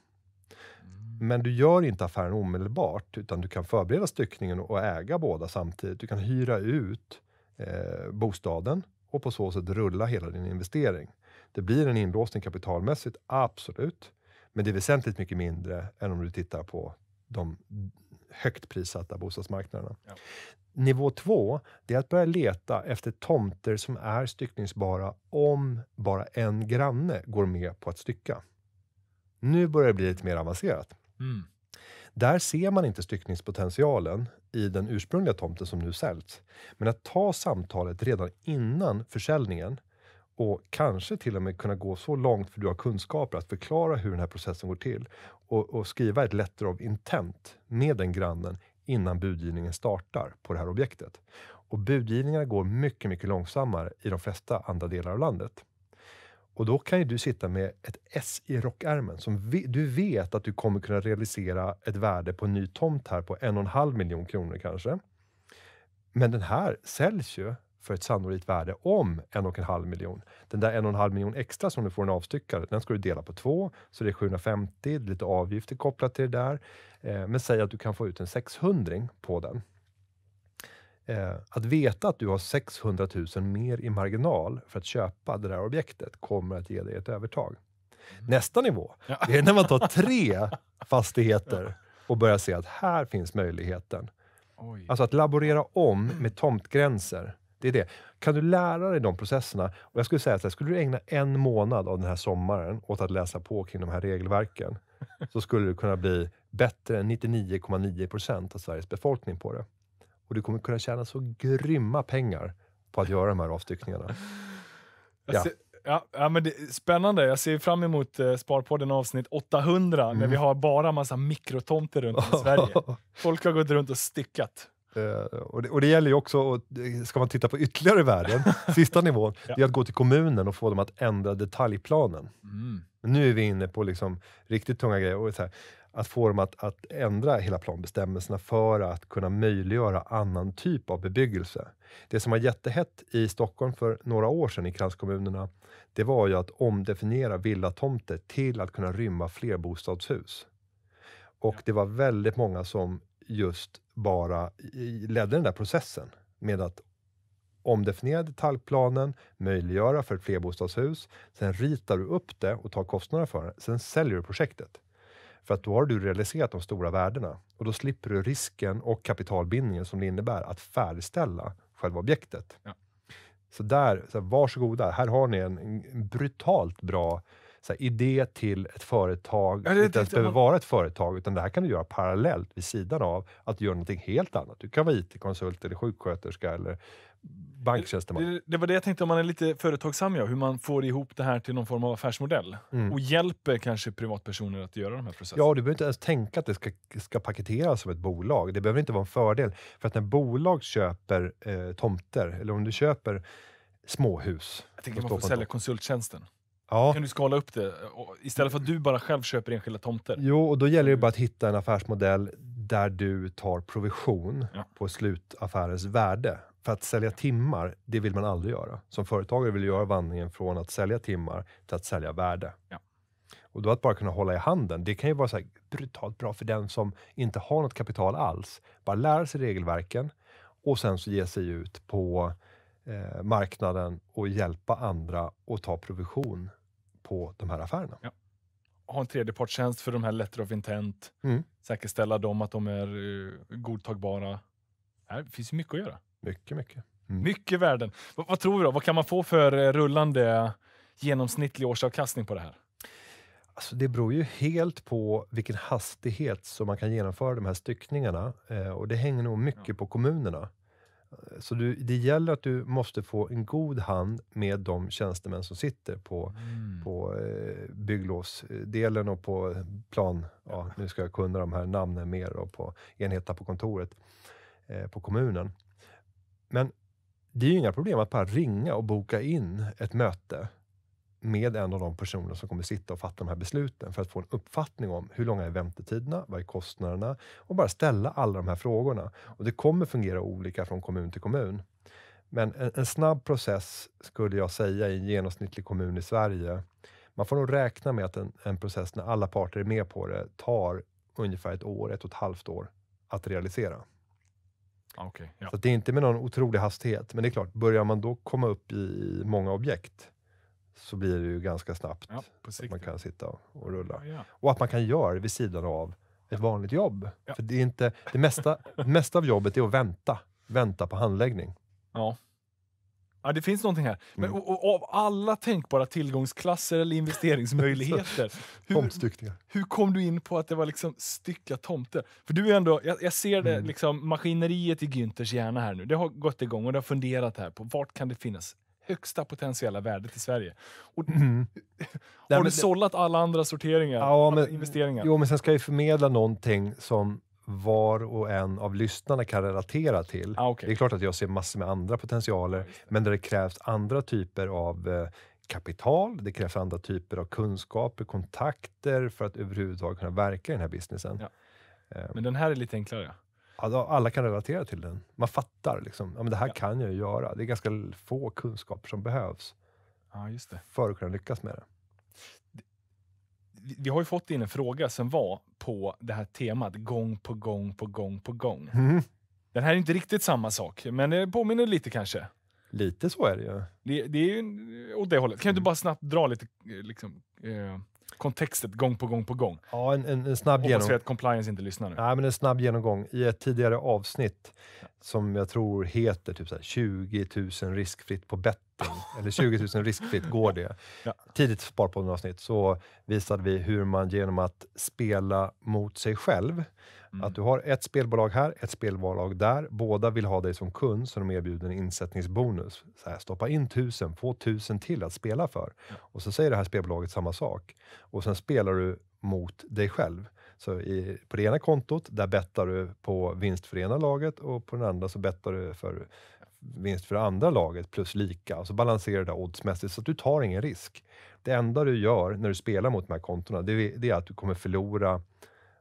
Men du gör inte affären omedelbart, utan du kan förbereda styckningen och äga båda samtidigt. Du kan hyra ut eh, bostaden och på så sätt rulla hela din investering. Det blir en inlåsning kapitalmässigt, absolut. Men det är väsentligt mycket mindre än om du tittar på de högt prissatta bostadsmarknaderna. Ja. Nivå två, det är att börja leta efter tomter som är styckningsbara om bara en granne går med på att stycka. Nu börjar det bli lite mer avancerat. Mm. Där ser man inte styckningspotentialen i den ursprungliga tomten som nu säljs. Men att ta samtalet redan innan försäljningen och kanske till och med kunna gå så långt för du har kunskaper att förklara hur den här processen går till och, och skriva ett letter of intent med den grannen innan budgivningen startar på det här objektet. Och budgivningarna går mycket, mycket långsammare i de flesta andra delar av landet. Och då kan ju du sitta med ett S i rockärmen. Som vi, du vet att du kommer kunna realisera ett värde på en ny tomt här på en och en halv miljon kronor kanske. Men den här säljs ju för ett sannolikt värde om en och en halv miljon. Den där en och en halv miljon extra som du får en avstyckare, den ska du dela på två, så det är 750, lite avgifter kopplat till det där. Eh, men säg att du kan få ut en 600 på den. Eh, att veta att du har 600 000 mer i marginal för att köpa det där objektet kommer att ge dig ett övertag. Mm. Nästa nivå, ja. det är när man tar tre fastigheter och börjar se att här finns möjligheten. Oj. Alltså att laborera om med tomtgränser. Det är det. Kan du lära dig de processerna? Och jag skulle säga att skulle du ägna en månad av den här sommaren åt att läsa på kring de här regelverken, så skulle du kunna bli bättre än 99,9 procent av Sveriges befolkning på det. Och du kommer kunna tjäna så grymma pengar på att göra de här avstyckningarna. Ja. ja, ja, men det, spännande. Jag ser fram emot eh, Sparpodden avsnitt 800 mm. när vi har bara massa mikrotomter runt om i Sverige. Folk har gått runt och styckat. Uh, och, det, och det, gäller ju också, och, eh, ska man titta på ytterligare värden, sista nivån, ja. det är att gå till kommunen och få dem att ändra detaljplanen. Mm. Nu är vi inne på liksom riktigt tunga grejer. Och så här, att få dem att, att ändra hela planbestämmelserna för att kunna möjliggöra annan typ av bebyggelse. Det som var jättehett i Stockholm för några år sedan i kranskommunerna, det var ju att omdefiniera villatomter till att kunna rymma flerbostadshus. Och det var väldigt många som just bara ledde den där processen med att omdefiniera detaljplanen, möjliggöra för ett flerbostadshus. Sen ritar du upp det och tar kostnaderna för det. Sen säljer du projektet. För att då har du realiserat de stora värdena och då slipper du risken och kapitalbindningen som det innebär att färdigställa själva objektet. Ja. Så där, så varsågoda, här har ni en, en brutalt bra så här, idé till ett företag ja, det, inte ens behöver man... vara ett företag, utan det här kan du göra parallellt vid sidan av att du gör någonting helt annat. Du kan vara IT-konsult eller sjuksköterska eller banktjänsteman. Det, det, var det jag tänkte, om man är lite företagsam, ja, hur man får ihop det här till någon form av affärsmodell mm. och hjälper kanske privatpersoner att göra de här processerna. Ja, du behöver inte ens tänka att det ska, ska paketeras som ett bolag. Det behöver inte vara en fördel, för att när bolag köper eh, tomter, eller om du köper småhus. Jag tänker att man får sälja konsulttjänsten. Ja. Kan du skala upp det? Istället för att du bara själv köper enskilda tomter. Jo, och då gäller det bara att hitta en affärsmodell där du tar provision ja. på slutaffärens värde. För att sälja timmar, det vill man aldrig göra. Som företagare vill du göra vandringen från att sälja timmar till att sälja värde. Ja. Och då att bara kunna hålla i handen, det kan ju vara så brutalt bra för den som inte har något kapital alls. Bara lära sig regelverken och sen så ge sig ut på eh, marknaden och hjälpa andra och ta provision på de här affärerna. Ja. Ha en tredjepartstjänst för de här letter of intent. Mm. Säkerställa dem att de är uh, godtagbara. Det finns ju mycket att göra. Mycket, mycket. Mm. Mycket värden. V vad tror du? Då? Vad kan man få för eh, rullande genomsnittlig årsavkastning på det här? Alltså det beror ju helt på vilken hastighet som man kan genomföra de här styckningarna eh, och det hänger nog mycket ja. på kommunerna. Så du, det gäller att du måste få en god hand med de tjänstemän som sitter på, mm. på eh, bygglovsdelen och på plan... Ja. ja. nu ska jag kunna de här namnen mer och på enheterna på kontoret, eh, på kommunen. Men det är ju inga problem att bara ringa och boka in ett möte med en av de personer som kommer sitta och fatta de här besluten för att få en uppfattning om hur långa är väntetiderna, vad är kostnaderna och bara ställa alla de här frågorna. Och Det kommer fungera olika från kommun till kommun. Men en, en snabb process skulle jag säga i en genomsnittlig kommun i Sverige. Man får nog räkna med att en, en process när alla parter är med på det tar ungefär ett år, ett och ett halvt år att realisera. Ah, okay, ja. Så det är inte med någon otrolig hastighet, men det är klart, börjar man då komma upp i många objekt, så blir det ju ganska snabbt ja, att man kan sitta och rulla. Ja, ja. Och att man kan göra det vid sidan av ett vanligt jobb. För det, är inte, det mesta, mesta av jobbet är att vänta. Vänta på handläggning. Ja. Ja, det finns någonting här. Men mm. och, och, av alla tänkbara tillgångsklasser eller investeringsmöjligheter, hur, hur kom du in på att det var liksom stycka tomter? För du är ändå, jag, jag ser det, mm. liksom, maskineriet i Günthers hjärna här nu. Det har gått igång och det har funderat här på vart kan det finnas högsta potentiella värdet i Sverige. Och, mm. har du sållat alla andra sorteringar? Ja, men, investeringar? Jo, men sen ska jag ju förmedla någonting som var och en av lyssnarna kan relatera till. Ah, okay. Det är klart att jag ser massor med andra potentialer, men där det krävs andra typer av eh, kapital, det krävs andra typer av kunskaper, kontakter för att överhuvudtaget kunna verka i den här businessen. Ja. Ehm. Men den här är lite enklare? alla kan relatera till den. Man fattar liksom, ja, men det här ja. kan jag ju göra. Det är ganska få kunskaper som behövs ja, just det. för att kunna lyckas med det. Vi har ju fått in en fråga som var på det här temat gång på gång på gång på gång. Mm. Den här är inte riktigt samma sak, men det påminner lite kanske. Lite så är det ju. Det, det är ju åt det hållet. Kan mm. du bara snabbt dra lite eh, liksom, eh, kontextet gång på gång på gång. Ja, en, en, en snabb genomgång. att compliance inte lyssnar nu. Nej, men en snabb genomgång. I ett tidigare avsnitt som jag tror heter typ så här, 20 000 riskfritt på betting, eller 20 000 riskfritt går det. Ja. Tidigt Sparpodden-avsnitt så visade vi hur man genom att spela mot sig själv Mm. Att du har ett spelbolag här, ett spelbolag där. Båda vill ha dig som kund, så de erbjuder en insättningsbonus. Så här, stoppa in tusen, få tusen till att spela för. Mm. Och så säger det här spelbolaget samma sak. Och sen spelar du mot dig själv. Så i, på det ena kontot, där bettar du på vinst för det ena laget och på den andra så bettar du för vinst för det andra laget plus lika. Och så balanserar du det oddsmässigt, så att du tar ingen risk. Det enda du gör när du spelar mot de här kontona, det, det är att du kommer förlora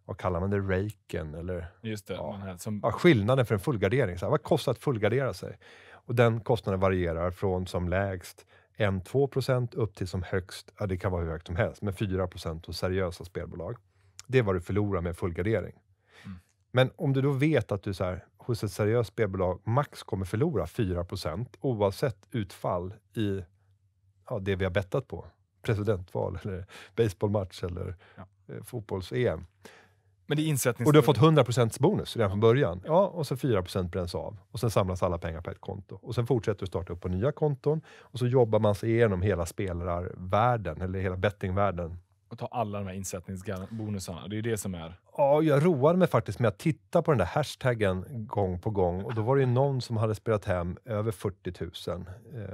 vad kallar man det, raken eller... Just det, ja. här, som... ja, skillnaden för en fullgardering. Så här, vad kostar att fullgardera sig? Och den kostnaden varierar från som lägst 1-2 upp till som högst, ja, det kan vara hur högt som helst, men 4 hos seriösa spelbolag. Det är vad du förlorar med fullgardering. Mm. Men om du då vet att du så här, hos ett seriöst spelbolag max kommer förlora 4 oavsett utfall i ja, det vi har bettat på, presidentval eller baseballmatch eller ja. Eh, fotbolls-EM, men det är insättnings... Och du har fått 100% bonus redan från början. Ja, och så 4% bränns av. Och sen samlas alla pengar på ett konto. Och sen fortsätter du starta upp på nya konton. Och så jobbar man sig igenom hela spelarvärlden, eller hela bettingvärlden. Och ta alla de här insättningsbonusarna. Det är ju det som är... Ja, jag roade mig faktiskt med att titta på den där hashtaggen gång på gång. Och då var det ju någon som hade spelat hem över 40 000 eh,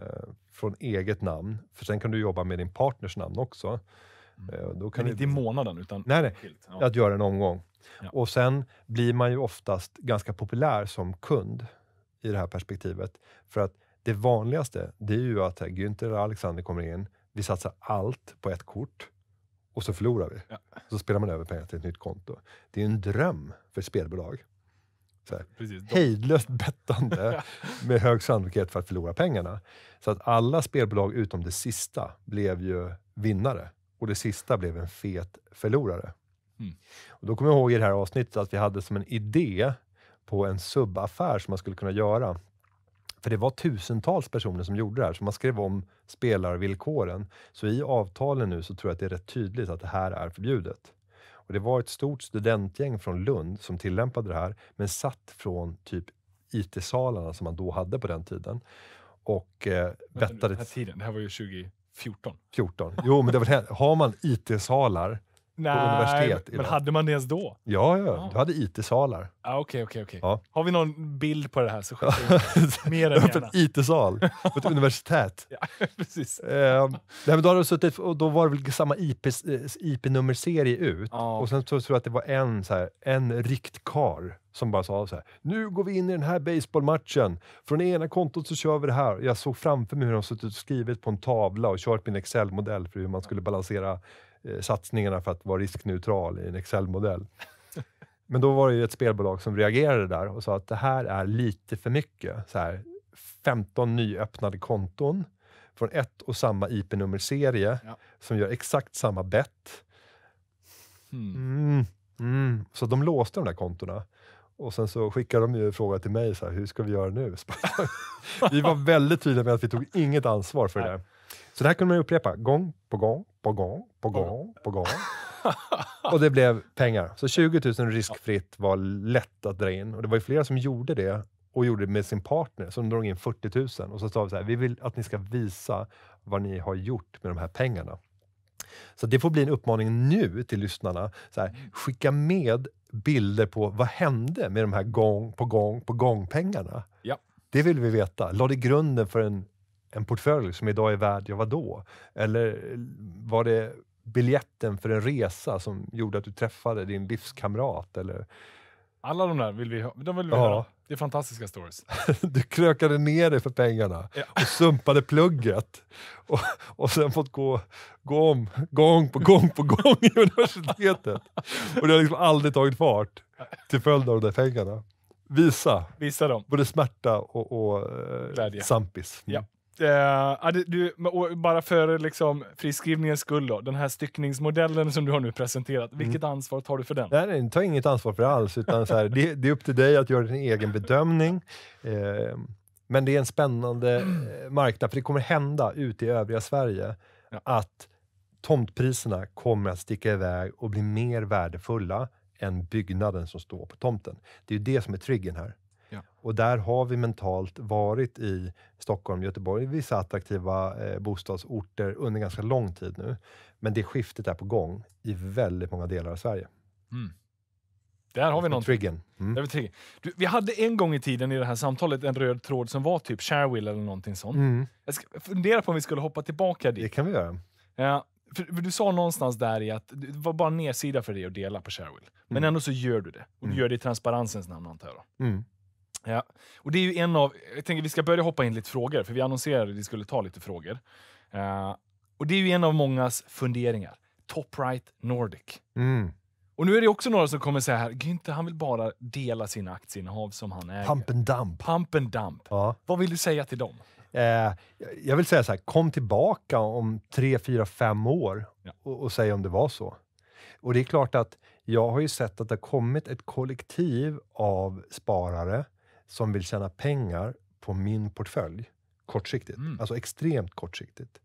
från eget namn. För sen kan du jobba med din partners namn också. Mm. Eh, då kan Men inte i månaden? Utan nej, nej. ja. Att göra en omgång. Ja. Och sen blir man ju oftast ganska populär som kund i det här perspektivet. För att det vanligaste, det är ju att Günther eller Alexander kommer in, vi satsar allt på ett kort och så förlorar vi. Ja. Så spelar man över pengar till ett nytt konto. Det är en dröm för ett spelbolag. Så här, Precis, hejdlöst bettande med hög sannolikhet för att förlora pengarna. Så att alla spelbolag utom det sista blev ju vinnare och det sista blev en fet förlorare. Mm. Och då kommer jag ihåg i det här avsnittet att vi hade som en idé på en subaffär som man skulle kunna göra. För det var tusentals personer som gjorde det här, så man skrev om spelarvillkoren. Så i avtalen nu så tror jag att det är rätt tydligt att det här är förbjudet. Och det var ett stort studentgäng från Lund som tillämpade det här, men satt från typ IT-salarna som man då hade på den tiden. Och eh, vettade... det här var ju 20... 14. 14. Jo, men det var, har man IT-salar på universitet Nej, men hade man det ens då? Ja, ja, ja. du hade IT-salar. Ah, okej, okay, okej. Okay, okay. ja. Har vi någon bild på det här så skicka in mer än gärna. IT-sal på ett universitet. ja, precis. Eh, då, hade suttit, och då var det väl samma IP-nummerserie eh, IP ut, ah, och sen så tror jag att det var en, så här, en riktkar som bara sa så här, nu går vi in i den här baseballmatchen. Från ena kontot så kör vi det här. Jag såg framför mig hur de suttit och skrivit på en tavla och kört min Excel-modell för hur man skulle balansera eh, satsningarna för att vara riskneutral i en Excel-modell. Men då var det ju ett spelbolag som reagerade där och sa att det här är lite för mycket. Så här, 15 nyöppnade konton från ett och samma IP-nummerserie ja. som gör exakt samma bett. Hmm. Mm. Mm. Så de låste de där kontona. Och sen så skickade de ju fråga till mig, så här, hur ska vi göra nu? vi var väldigt tydliga med att vi tog inget ansvar för Nej. det. Så det här kunde man upprepa gång på gång, på gång, på gång, på gång. och det blev pengar. Så 20 000 riskfritt var lätt att dra in. Och det var ju flera som gjorde det och gjorde det med sin partner, så de drog in 40 000. Och så sa vi så här, vi vill att ni ska visa vad ni har gjort med de här pengarna. Så det får bli en uppmaning nu till lyssnarna. Så här, mm. skicka med bilder på vad hände med de här gång på gång på gång-pengarna. Ja. Det vill vi veta. Lade grunden för en, en portfölj som idag är värd, ja vadå? Eller var det biljetten för en resa som gjorde att du träffade din livskamrat? Eller, alla de där vill vi, de vill vi ja. höra. Det är fantastiska stories. Du krökade ner dig för pengarna ja. och sumpade plugget. Och, och sen fått gå, gå om, gång på gång på gång i universitetet. Och det har liksom aldrig tagit fart till följd av de där pengarna. Visa, Visa dem. både smärta och, och eh, sampis. Mm. Ja äh, du, bara för liksom, friskrivningens skull, då, den här styckningsmodellen som du har nu presenterat, mm. vilket ansvar tar du för den? Nej, jag tar inget ansvar för alls, utan så här, det, det, är upp till dig att göra din egen bedömning. Eh, men det är en spännande eh, marknad, för det kommer hända ute i övriga Sverige ja. att tomtpriserna kommer att sticka iväg och bli mer värdefulla än byggnaden som står på tomten. Det är ju det som är triggen här. Och där har vi mentalt varit i Stockholm, Göteborg, vissa attraktiva eh, bostadsorter under ganska lång tid nu. Men det skiftet är på gång i väldigt många delar av Sverige. Mm. Där har vi någon. Mm. Där triggen. Du, vi hade en gång i tiden i det här samtalet en röd tråd som var typ Sharewill eller någonting sånt. Mm. Jag funderar på om vi skulle hoppa tillbaka dit. Det kan vi göra. Ja, för, för du sa någonstans där i att det var bara nedsida för dig att dela på Sharewill. Men mm. ändå så gör du det. Och du mm. gör det i transparensens namn antar jag. då. Mm. Ja. Och det är ju en av... Jag tänker vi ska börja hoppa in lite frågor, för vi annonserade att vi skulle ta lite frågor. Uh, och det är ju en av mångas funderingar. Top right Nordic. Mm. Och nu är det också några som kommer säga här, Günther han vill bara dela sina aktieinnehav som han äger. Pump and dump. Pump and dump. Ja. Vad vill du säga till dem? Eh, jag vill säga så här, kom tillbaka om tre, fyra, fem år ja. och, och, säg om det var så. Och det är klart att jag har ju sett att det har kommit ett kollektiv av sparare som vill tjäna pengar på min portfölj kortsiktigt. Mm. Alltså extremt kortsiktigt.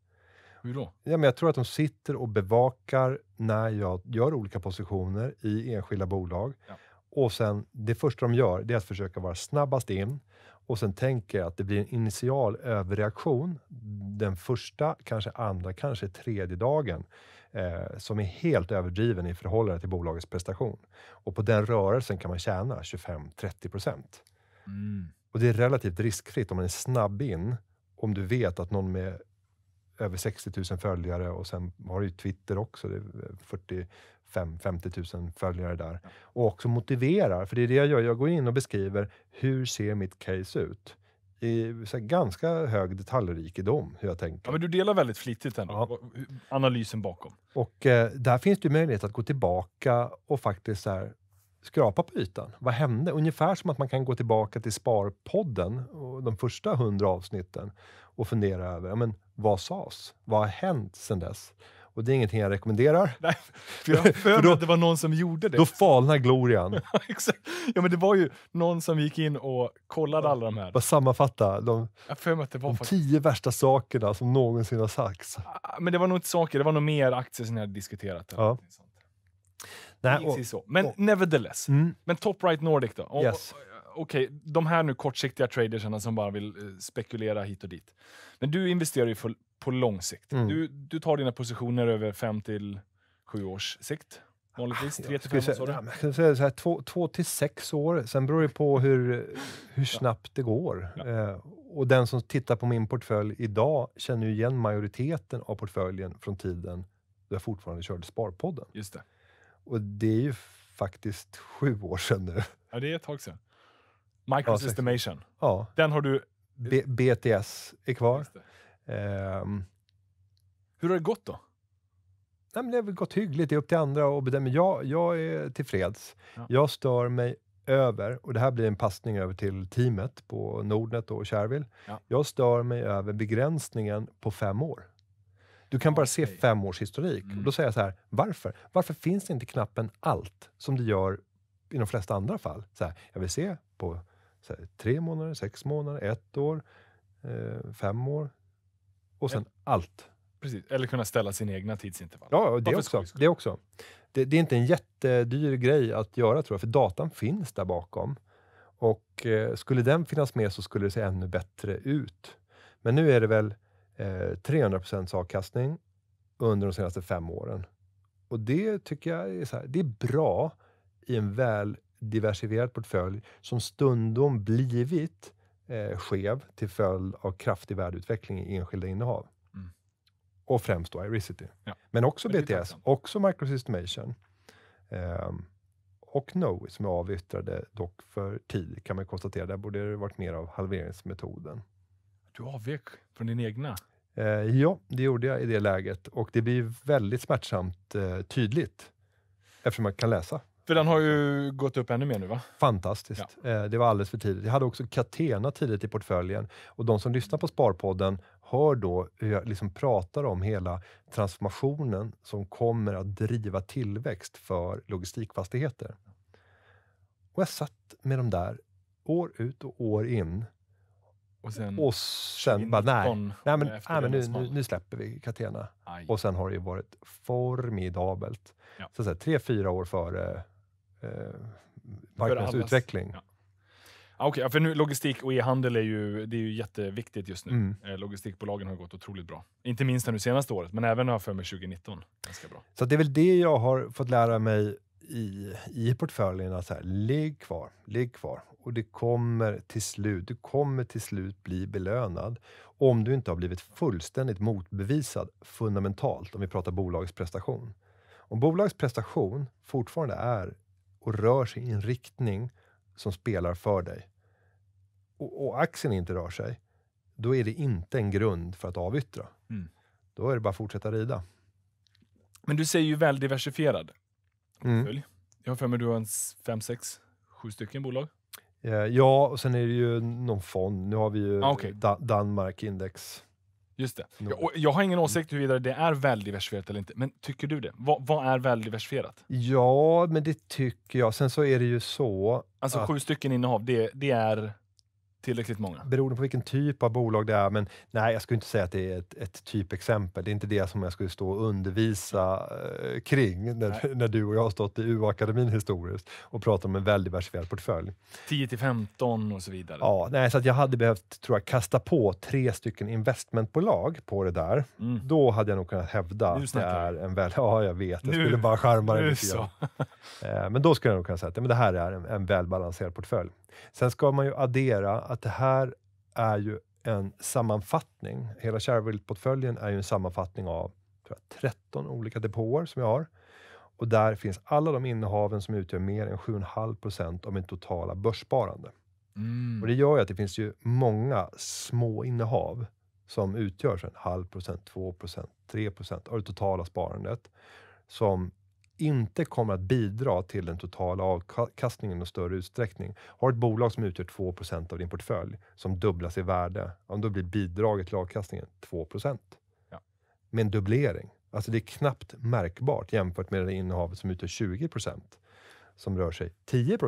Hur då? Ja, men jag tror att de sitter och bevakar när jag gör olika positioner i enskilda bolag. Ja. Och sen, det första de gör, det är att försöka vara snabbast in och sen tänker jag att det blir en initial överreaktion den första, kanske andra, kanske tredje dagen eh, som är helt överdriven i förhållande till bolagets prestation. Och på den rörelsen kan man tjäna 25-30 procent. Mm. Och det är relativt riskfritt om man är snabb in, om du vet att någon med över 60 000 följare och sen har du ju Twitter också, det är 45-50 000 följare där. Och också motiverar, för det är det jag gör. Jag går in och beskriver hur ser mitt case ut? i så ganska hög detaljrikedom, hur jag tänker. Ja, men du delar väldigt flitigt ändå, ja. analysen bakom. Och eh, där finns det möjlighet att gå tillbaka och faktiskt så här, skrapa på ytan. Vad hände? Ungefär som att man kan gå tillbaka till Sparpodden och de första hundra avsnitten och fundera över ja, men, vad sades? Vad har hänt sedan dess? Och det är ingenting jag rekommenderar. Nej, för jag för då, att det var någon som gjorde det. Då falnar glorian. ja, men det var ju någon som gick in och kollade ja, alla de här. Bara sammanfatta. De, de tio värsta sakerna som någonsin har sagts. Ah, men det var nog inte saker, det var nog mer aktier som ni hade diskuterat. Eller ja. Nej, och, så. Men och, nevertheless. Mm. Men Top Right Nordic då? Och, yes. Okej, okay, de här nu kortsiktiga tradersarna som bara vill eh, spekulera hit och dit. Men du investerar ju på lång sikt. Mm. Du, du tar dina positioner över 5 till sju års sikt. Vanligtvis 3 5 år? Jag skulle säga så här, två, år. Sen beror det på hur, hur snabbt det går. Ja. Eh, och den som tittar på min portfölj idag känner ju igen majoriteten av portföljen från tiden då jag fortfarande körde Sparpodden. Just det. Och det är ju faktiskt sju år sedan nu. Ja, det är ett tag sedan. Microsystemation. Ja. Den har du... B BTS är kvar. Um... Hur har det gått då? Nej, men det har väl gått hyggligt. Det är upp till andra att bedöma. Jag, jag är tillfreds. Ja. Jag stör mig över, och det här blir en passning över till teamet på Nordnet och Kärvil. Ja. Jag stör mig över begränsningen på fem år. Du kan bara se fem års historik. Mm. Och då mm. säger jag så här, varför? Varför finns inte knappen allt som det gör i de flesta andra fall? Så här, jag vill se på här, tre månader, sex månader, ett år, eh, fem år och sen ja. allt. Precis. Eller kunna ställa sina egna tidsintervall. Ja, det också. Det, också. Det, det, är inte en jättedyr grej att göra tror jag, för datan finns där bakom. Och eh, skulle den finnas med så skulle det se ännu bättre ut. Men nu är det väl 300 eh, avkastning under de senaste fem åren. Och det tycker jag är, så här, det är bra i en väl diversifierad portfölj som stundom blivit eh, skev till följd av kraftig värdeutveckling i enskilda innehav. Mm. Och främst då Iricity. Ja. Men också BTS, också Microsystemation. Eh, och Knowit som jag avyttrade dock för tid kan man konstatera. Där borde det varit mer av halveringsmetoden. Du avvek från din egna? Eh, ja, det gjorde jag i det läget och det blir väldigt smärtsamt eh, tydligt eftersom man kan läsa. För den har ju gått upp ännu mer nu va? Fantastiskt. Ja. Eh, det var alldeles för tidigt. Jag hade också Catena tidigt i portföljen och de som lyssnar på Sparpodden hör då hur jag liksom pratar om hela transformationen som kommer att driva tillväxt för logistikfastigheter. Och jag satt med de där år ut och år in och sen, och sen bara, nej, nej, men, nej, men nu, nu, nu, släpper vi Catena. Aj. Och sen har det ju varit formidabelt. Ja. Så, så här, tre, fyra år före eh, marknadens för utveckling. Ja. Ah, Okej, okay, för nu, logistik och e-handel är ju, det är ju jätteviktigt just nu. Mm. Eh, logistikbolagen har gått otroligt bra. Inte minst det senaste året, men även har för mig 2019. Ganska bra. Så det är väl det jag har fått lära mig i, i portföljen att så här, ligg kvar, ligg kvar. Och det kommer till slut, du kommer till slut bli belönad om du inte har blivit fullständigt motbevisad fundamentalt, om vi pratar bolagets prestation. Om bolagets prestation fortfarande är och rör sig i en riktning som spelar för dig och, och aktien inte rör sig, då är det inte en grund för att avyttra. Mm. Då är det bara att fortsätta rida. Men du säger ju väl diversifierad. Mm. Jag har för mig du har en fem, sex, sju stycken bolag. Eh, ja, och sen är det ju någon fond. Nu har vi ju ah, okay. da Danmark Index. Just det. Jag, mm. jag, har ingen åsikt huruvida det är väldiversifierat eller inte, men tycker du det? Va, vad är väldiversifierat? Ja, men det tycker jag. Sen så är det ju så... Alltså att... sju stycken innehav, det, det är... Tillräckligt många. Beroende på vilken typ av bolag det är, men nej, jag skulle inte säga att det är ett, ett typexempel. Det är inte det som jag skulle stå och undervisa eh, kring när, när du och jag har stått i UA-akademin historiskt och pratat om en väldigt diversifierad portfölj. 10 15 och så vidare. Ja, nej, så jag hade behövt, tror jag, kasta på tre stycken investmentbolag på det där. Mm. Då hade jag nog kunnat hävda att det är en väl... Ja, jag vet. Jag nu. skulle bara charma det lite grann. Eh, men då skulle jag nog kunna säga att men det här är en, en välbalanserad portfölj. Sen ska man ju addera att det här är ju en sammanfattning. Hela Shareville-portföljen är ju en sammanfattning av tror jag, 13 olika depåer som jag har. Och där finns alla de innehaven som utgör mer än 7,5 procent av mitt totala börssparande. Mm. Och det gör ju att det finns ju många små innehav som utgör en halv procent, 2 procent, 3 procent av det totala sparandet som inte kommer att bidra till den totala avkastningen i större utsträckning. Har ett bolag som utgör 2 av din portfölj som dubblas i värde, då blir bidraget till avkastningen 2 ja. Med en dubblering. Alltså det är knappt märkbart jämfört med det innehavet som utgör 20 som rör sig 10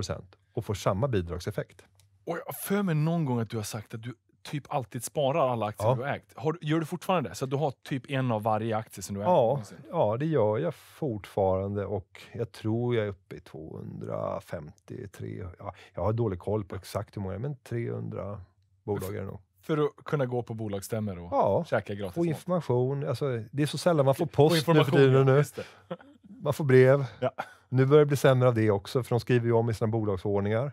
och får samma bidragseffekt. Och jag för mig någon gång att du har sagt att du typ alltid sparar alla aktier ja. du har ägt. Har, gör du fortfarande det? Så du har typ en av varje aktie som du äger? Ja, ja, det gör jag fortfarande och jag tror jag är uppe i 250, 300. Ja, jag har dålig koll på exakt hur många, men 300 bolag är det nog. För att kunna gå på bolagsstämmor och ja, käka gratis få information. Mat. Alltså, det är så sällan man får post nu för tiden. Nu. Man får brev. Ja. Nu börjar det bli sämre av det också, för de skriver ju om i sina bolagsordningar.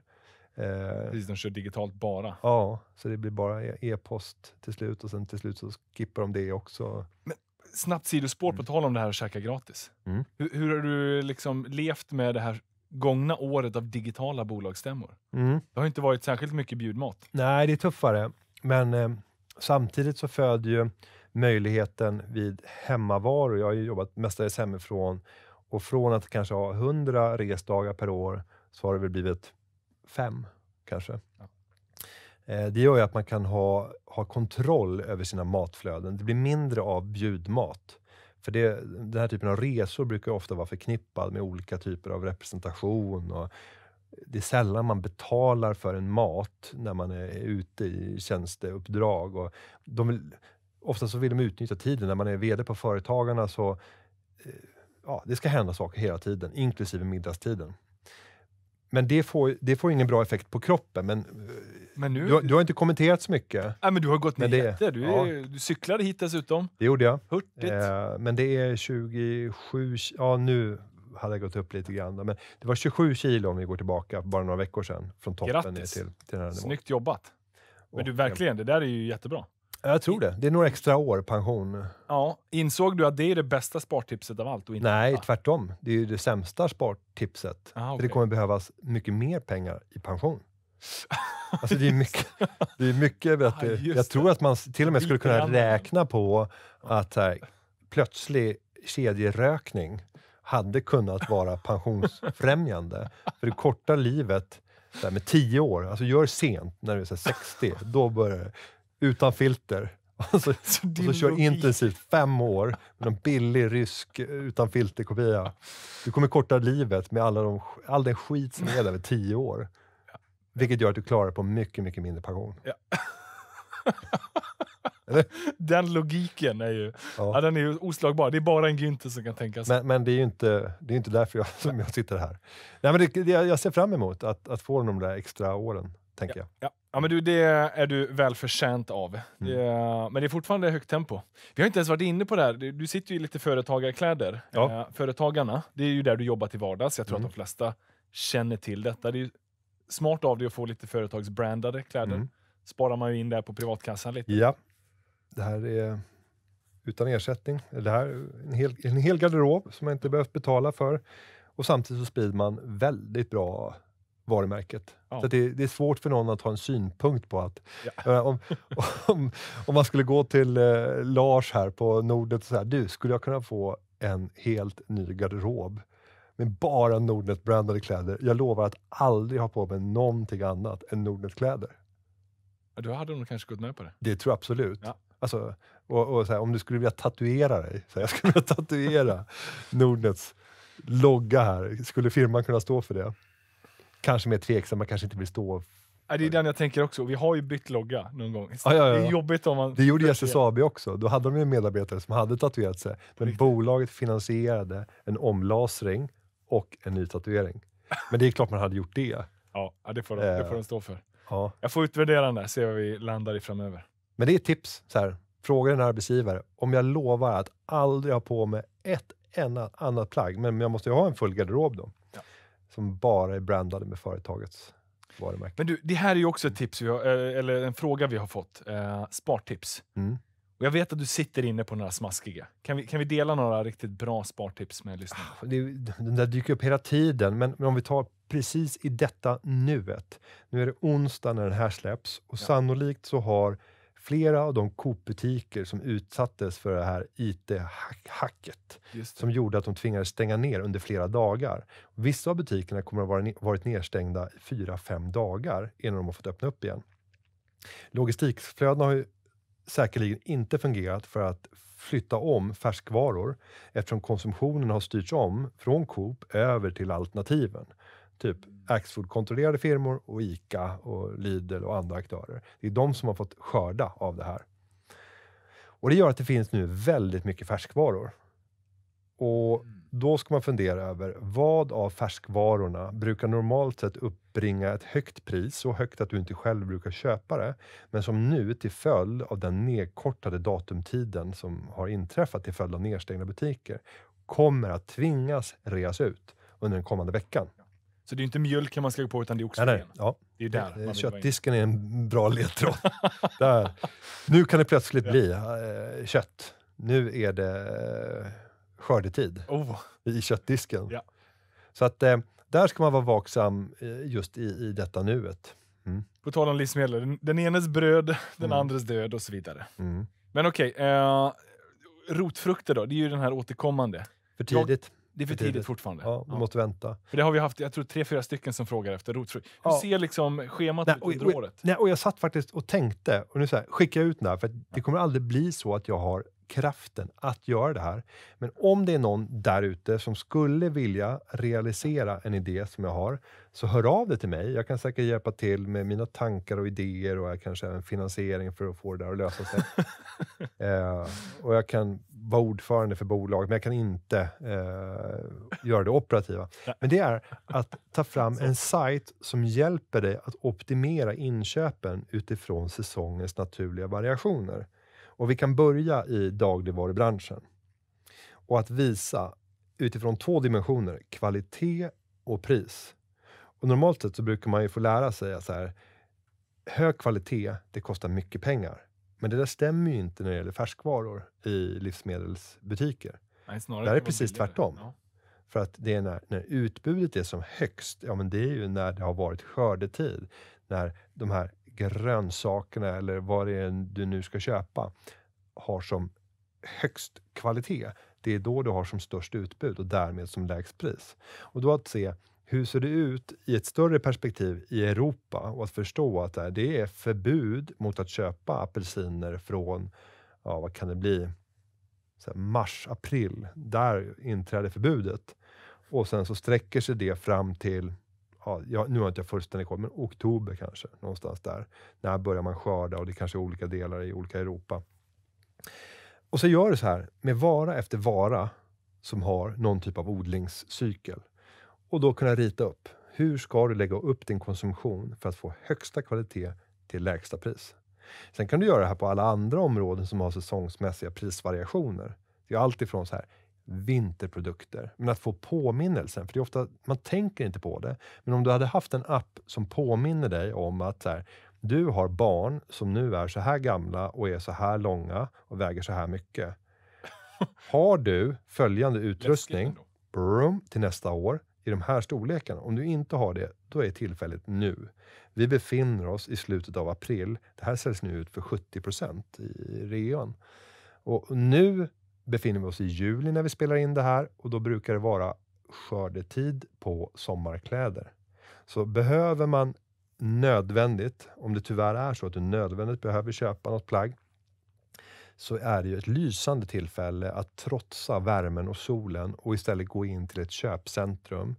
Eh, Precis, de kör digitalt bara. Ja, så det blir bara e- e-post till slut och sen till slut så skippar de det också. Men snabbt sidospår mm. på tal om det här att käka gratis. Mm. Hur, hur, har du liksom levt med det här gångna året av digitala bolagsstämmor? Mm. Det har inte varit särskilt mycket bjudmat. Nej, det är tuffare, men eh, samtidigt så föder ju möjligheten vid hemmavaro, Jag har ju jobbat mestadels hemifrån och från att kanske ha 100 resdagar per år så har det väl blivit fem kanske. Ja. Eh, det gör ju att man kan ha, ha kontroll över sina matflöden. Det blir mindre av bjudmat. För det, den här typen av resor brukar ofta vara förknippad med olika typer av representation. Och det är sällan man betalar för en mat när man är ute i tjänsteuppdrag. Och de vill, ofta så vill de utnyttja tiden. När man är VD på Företagarna så eh, ja, det ska hända saker hela tiden, inklusive middagstiden. Men det får, det får ingen bra effekt på kroppen. Men, men nu, du, du har inte kommenterat så mycket. Nej, men du har gått ner det, jätte. Du, ja. du cyklade hit dessutom. Det gjorde jag. Hurtigt. Eh, men det är 27... Ja, nu hade jag gått upp lite grann. Men det var 27 kilo om vi går tillbaka, bara några veckor sedan. Från toppen Grattis. ner till, till den här nivån. Snyggt jobbat! Men du, verkligen, det där är ju jättebra. Jag tror det. Det är några extra år pension. Ja. Insåg du att det är det bästa spartipset av allt? Nej, detta? tvärtom. Det är ju det sämsta spartipset. Aha, okay. För det kommer behövas mycket mer pengar i pension. Alltså det är mycket, det är mycket bättre. Ah, jag tror att man till och med skulle kunna räkna på att här, plötslig kedjerökning hade kunnat vara pensionsfrämjande. För det korta livet med tio år. Alltså gör sent, när du är 60. Då börjar utan filter. Och så, och så kör logik. intensivt fem år med en billig rysk eh, utan filter kopia Du kommer korta livet med alla de, all den skit som är där vid tio år. Vilket gör att du klarar på mycket, mycket mindre pension. Ja. den logiken är ju, ja. ja. den är ju oslagbar. Det är bara en Günther som kan tänka sig. Men, men, det är ju inte, det är inte därför jag, som jag sitter här. Nej, men det, jag ser fram emot att, att få de där extra åren, tänker jag. Ja, men du, det är du väl förtjänt av. Det mm. men det är fortfarande högt tempo. Vi har inte ens varit inne på det här. Du sitter ju i lite företagarkläder. Ja. Eh, företagarna, det är ju där du jobbar till vardags. Jag tror mm. att de flesta känner till detta. Det är ju smart av dig att få lite företagsbrandade kläder. Mm. Sparar man ju in där på privatkassan lite. Ja. Det här är utan ersättning. Det här är en hel, en hel garderob som man inte behövt betala för. Och samtidigt så sprider man väldigt bra varumärket. Ja. Så det, det, är svårt för någon att ha en synpunkt på att... Ja. Eh, om, om, om, man skulle gå till eh, Lars här på Nordnet och säga, du, skulle jag kunna få en helt ny garderob med bara Nordnet-brandade kläder? Jag lovar att aldrig ha på mig någonting annat än Nordnet-kläder. Ja, då hade de kanske gått med på det. Det tror jag absolut. Ja. Alltså, och, och här, om du skulle vilja tatuera dig, så här, jag skulle vilja tatuera Nordnets logga här. Skulle firman kunna stå för det? kanske mer tveksam, man kanske inte vill stå Ja, det är den jag tänker också. Vi har ju bytt logga någon gång. Ah, ja, ja. Det är jobbigt om man... Det gjorde SSAB också. Då hade de en medarbetare som hade tatuerat sig, men Riktigt. bolaget finansierade en omlasring och en ny tatuering. Men det är klart man hade gjort det. Ja, det får de, det får de eh, stå för. Ja. Jag får utvärdera den där, se vad vi landar i framöver. Men det är ett tips. Så här, fråga din arbetsgivare. Om jag lovar att aldrig ha på mig ett enda annat plagg, men jag måste ju ha en full garderob då som bara är brandade med företagets varumärke. Men du, det här är ju också ett tips, har, eh, eller en fråga vi har fått. Eh, spartips. Mm. Och jag vet att du sitter inne på några smaskiga. Kan vi, kan vi dela några riktigt bra spartips med lyssnarna? Ah, den där dyker upp hela tiden, men, men om vi tar precis i detta nuet. Nu är det onsdag när den här släpps och ja. sannolikt så har flera av de Coop-butiker som utsattes för det här IT-hacket som gjorde att de tvingades stänga ner under flera dagar. Vissa av butikerna kommer att ha varit nedstängda i fyra, fem dagar innan de har fått öppna upp igen. Logistikflödena har ju säkerligen inte fungerat för att flytta om färskvaror eftersom konsumtionen har styrts om från Coop över till alternativen typ Axfood-kontrollerade firmor och ICA och Lidl och andra aktörer. Det är de som har fått skörda av det här. Och Det gör att det finns nu väldigt mycket färskvaror. Och Då ska man fundera över vad av färskvarorna brukar normalt sett uppbringa ett högt pris, så högt att du inte själv brukar köpa det, men som nu till följd av den nedkortade datumtiden som har inträffat till följd av nedstängda butiker kommer att tvingas reas ut under den kommande veckan. Så det är inte mjölken man ska gå på, utan det är oxfilén. Ja. Det är där det, eh, man Köttdisken är en bra ledtråd. där. Nu kan det plötsligt ja. bli äh, kött. Nu är det eh, skördetid oh. i köttdisken. Ja. Så att äh, där ska man vara vaksam just i, i detta nuet. Mm. På tal om livsmedel, den, den enes bröd, mm. den andres död och så vidare. Mm. Men okej, okay, äh, rotfrukter då? Det är ju den här återkommande. För tidigt. Jag, det är för tidigt, tidigt fortfarande. Ja, man måste vänta. För det har vi haft, jag tror tre, fyra stycken som frågar efter rotfrö. Hur ja. ser liksom schemat nej, ut under och, året? Nej, och jag satt faktiskt och tänkte, och nu så här, skickar jag ut den här, för det kommer aldrig bli så att jag har kraften att göra det här. Men om det är någon där ute som skulle vilja realisera en idé som jag har, så hör av dig till mig. Jag kan säkert hjälpa till med mina tankar och idéer och kanske även finansiering för att få det där att lösa sig. eh, och jag kan vara ordförande för bolaget, men jag kan inte eh, göra det operativa. Men det är att ta fram en sajt som hjälper dig att optimera inköpen utifrån säsongens naturliga variationer. Och vi kan börja i dagligvarubranschen. Och att visa utifrån två dimensioner, kvalitet och pris. Och normalt sett så brukar man ju få lära sig att så här, hög kvalitet, det kostar mycket pengar. Men det där stämmer ju inte när det gäller färskvaror i livsmedelsbutiker. Nej, snarare där är precis billigare. tvärtom. Ja. För att det är när, när utbudet är som högst, ja men det är ju när det har varit skördetid. När de här grönsakerna eller vad det är du nu ska köpa har som högst kvalitet. Det är då du har som störst utbud och därmed som lägst pris. Och då att se hur ser det ut i ett större perspektiv i Europa och att förstå att det är förbud mot att köpa apelsiner från, ja, vad kan det bli, mars, april. Där inträder förbudet och sen så sträcker sig det fram till ja, nu har inte jag fullständigt koll, men oktober kanske, någonstans där. När börjar man skörda och det kanske är olika delar i olika Europa. Och så gör det så här med vara efter vara som har någon typ av odlingscykel och då kunna rita upp. Hur ska du lägga upp din konsumtion för att få högsta kvalitet till lägsta pris? Sen kan du göra det här på alla andra områden som har säsongsmässiga prisvariationer. Det är allt ifrån så här vinterprodukter, men att få påminnelsen, för det är ofta man tänker inte på det. Men om du hade haft en app som påminner dig om att så här, du har barn som nu är så här gamla och är så här långa och väger så här mycket. Har du följande utrustning brum, till nästa år i de här storlekarna. Om du inte har det, då är tillfället nu. Vi befinner oss i slutet av april. Det här säljs nu ut för 70 i rean. Och nu befinner vi oss i juli när vi spelar in det här och då brukar det vara skördetid på sommarkläder. Så behöver man nödvändigt, om det tyvärr är så att du nödvändigt behöver köpa något plagg, så är det ju ett lysande tillfälle att trotsa värmen och solen och istället gå in till ett köpcentrum.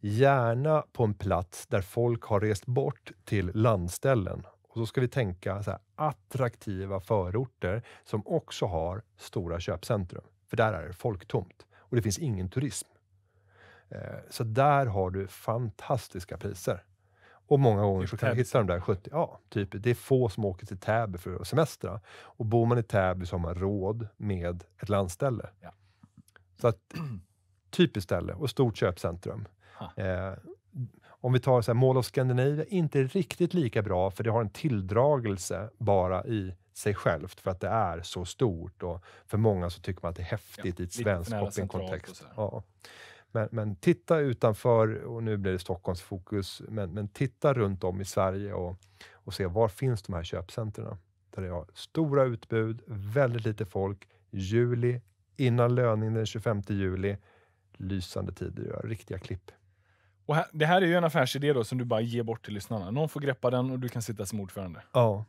Gärna på en plats där folk har rest bort till landställen. Och då ska vi tänka så här, attraktiva förorter som också har stora köpcentrum. För där är det folktomt och det finns ingen turism. Eh, så där har du fantastiska priser. Och många gånger så kan du hitta de där 70, ja, typ, det är få som åker till Täby för att semestra. Och bor man i Täby så har man råd med ett landställe. Ja. Så att, typiskt ställe och stort köpcentrum. Eh, om vi tar så här, Mall of Scandinavia, inte riktigt lika bra, för det har en tilldragelse bara i sig självt för att det är så stort och för många så tycker man att det är häftigt ja, i ett svenskt shoppingkontext. Ja. Men, men titta utanför, och nu blir det Stockholmsfokus, men, men titta runt om i Sverige och, och se var finns de här köpcentren? Där det har stora utbud, väldigt lite folk, juli, innan löning den 25 juli. Lysande tider att göra riktiga klipp. Och här, det här är ju en affärsidé då som du bara ger bort till lyssnarna. Någon får greppa den och du kan sitta som ordförande. Ja,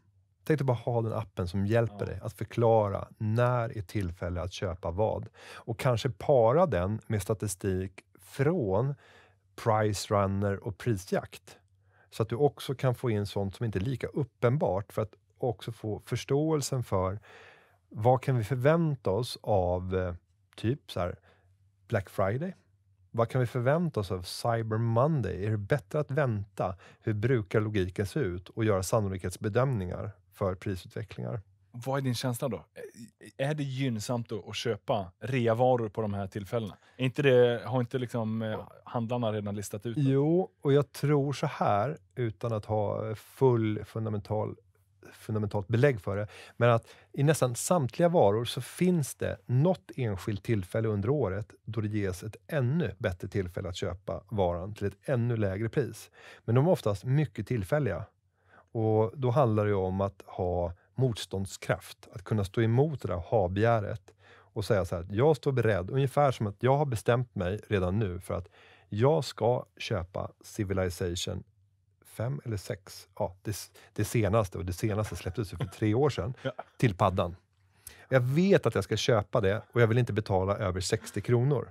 Tänk dig bara ha den appen som hjälper dig att förklara när är tillfälle att köpa vad. Och kanske para den med statistik från Price Runner och Prisjakt. Så att du också kan få in sånt som inte är lika uppenbart för att också få förståelsen för vad kan vi förvänta oss av eh, typ så här, Black Friday? Vad kan vi förvänta oss av Cyber Monday? Är det bättre att vänta? Hur brukar logiken se ut? Och göra sannolikhetsbedömningar för prisutvecklingar. Vad är din känsla då? Är det gynnsamt att köpa reavaror på de här tillfällena? Är inte det, har inte liksom eh, handlarna redan listat ut det? Jo, och jag tror så här, utan att ha full fundamental fundamentalt belägg för det, men att i nästan samtliga varor så finns det något enskilt tillfälle under året då det ges ett ännu bättre tillfälle att köpa varan till ett ännu lägre pris. Men de är oftast mycket tillfälliga. Och Då handlar det om att ha motståndskraft, att kunna stå emot det där habegäret och säga så här, jag står beredd, ungefär som att jag har bestämt mig redan nu för att jag ska köpa Civilization 5 eller 6, ja, det, det, senaste, och det senaste släpptes ju för tre år sedan, ja. till paddan. Jag vet att jag ska köpa det och jag vill inte betala över 60 kronor.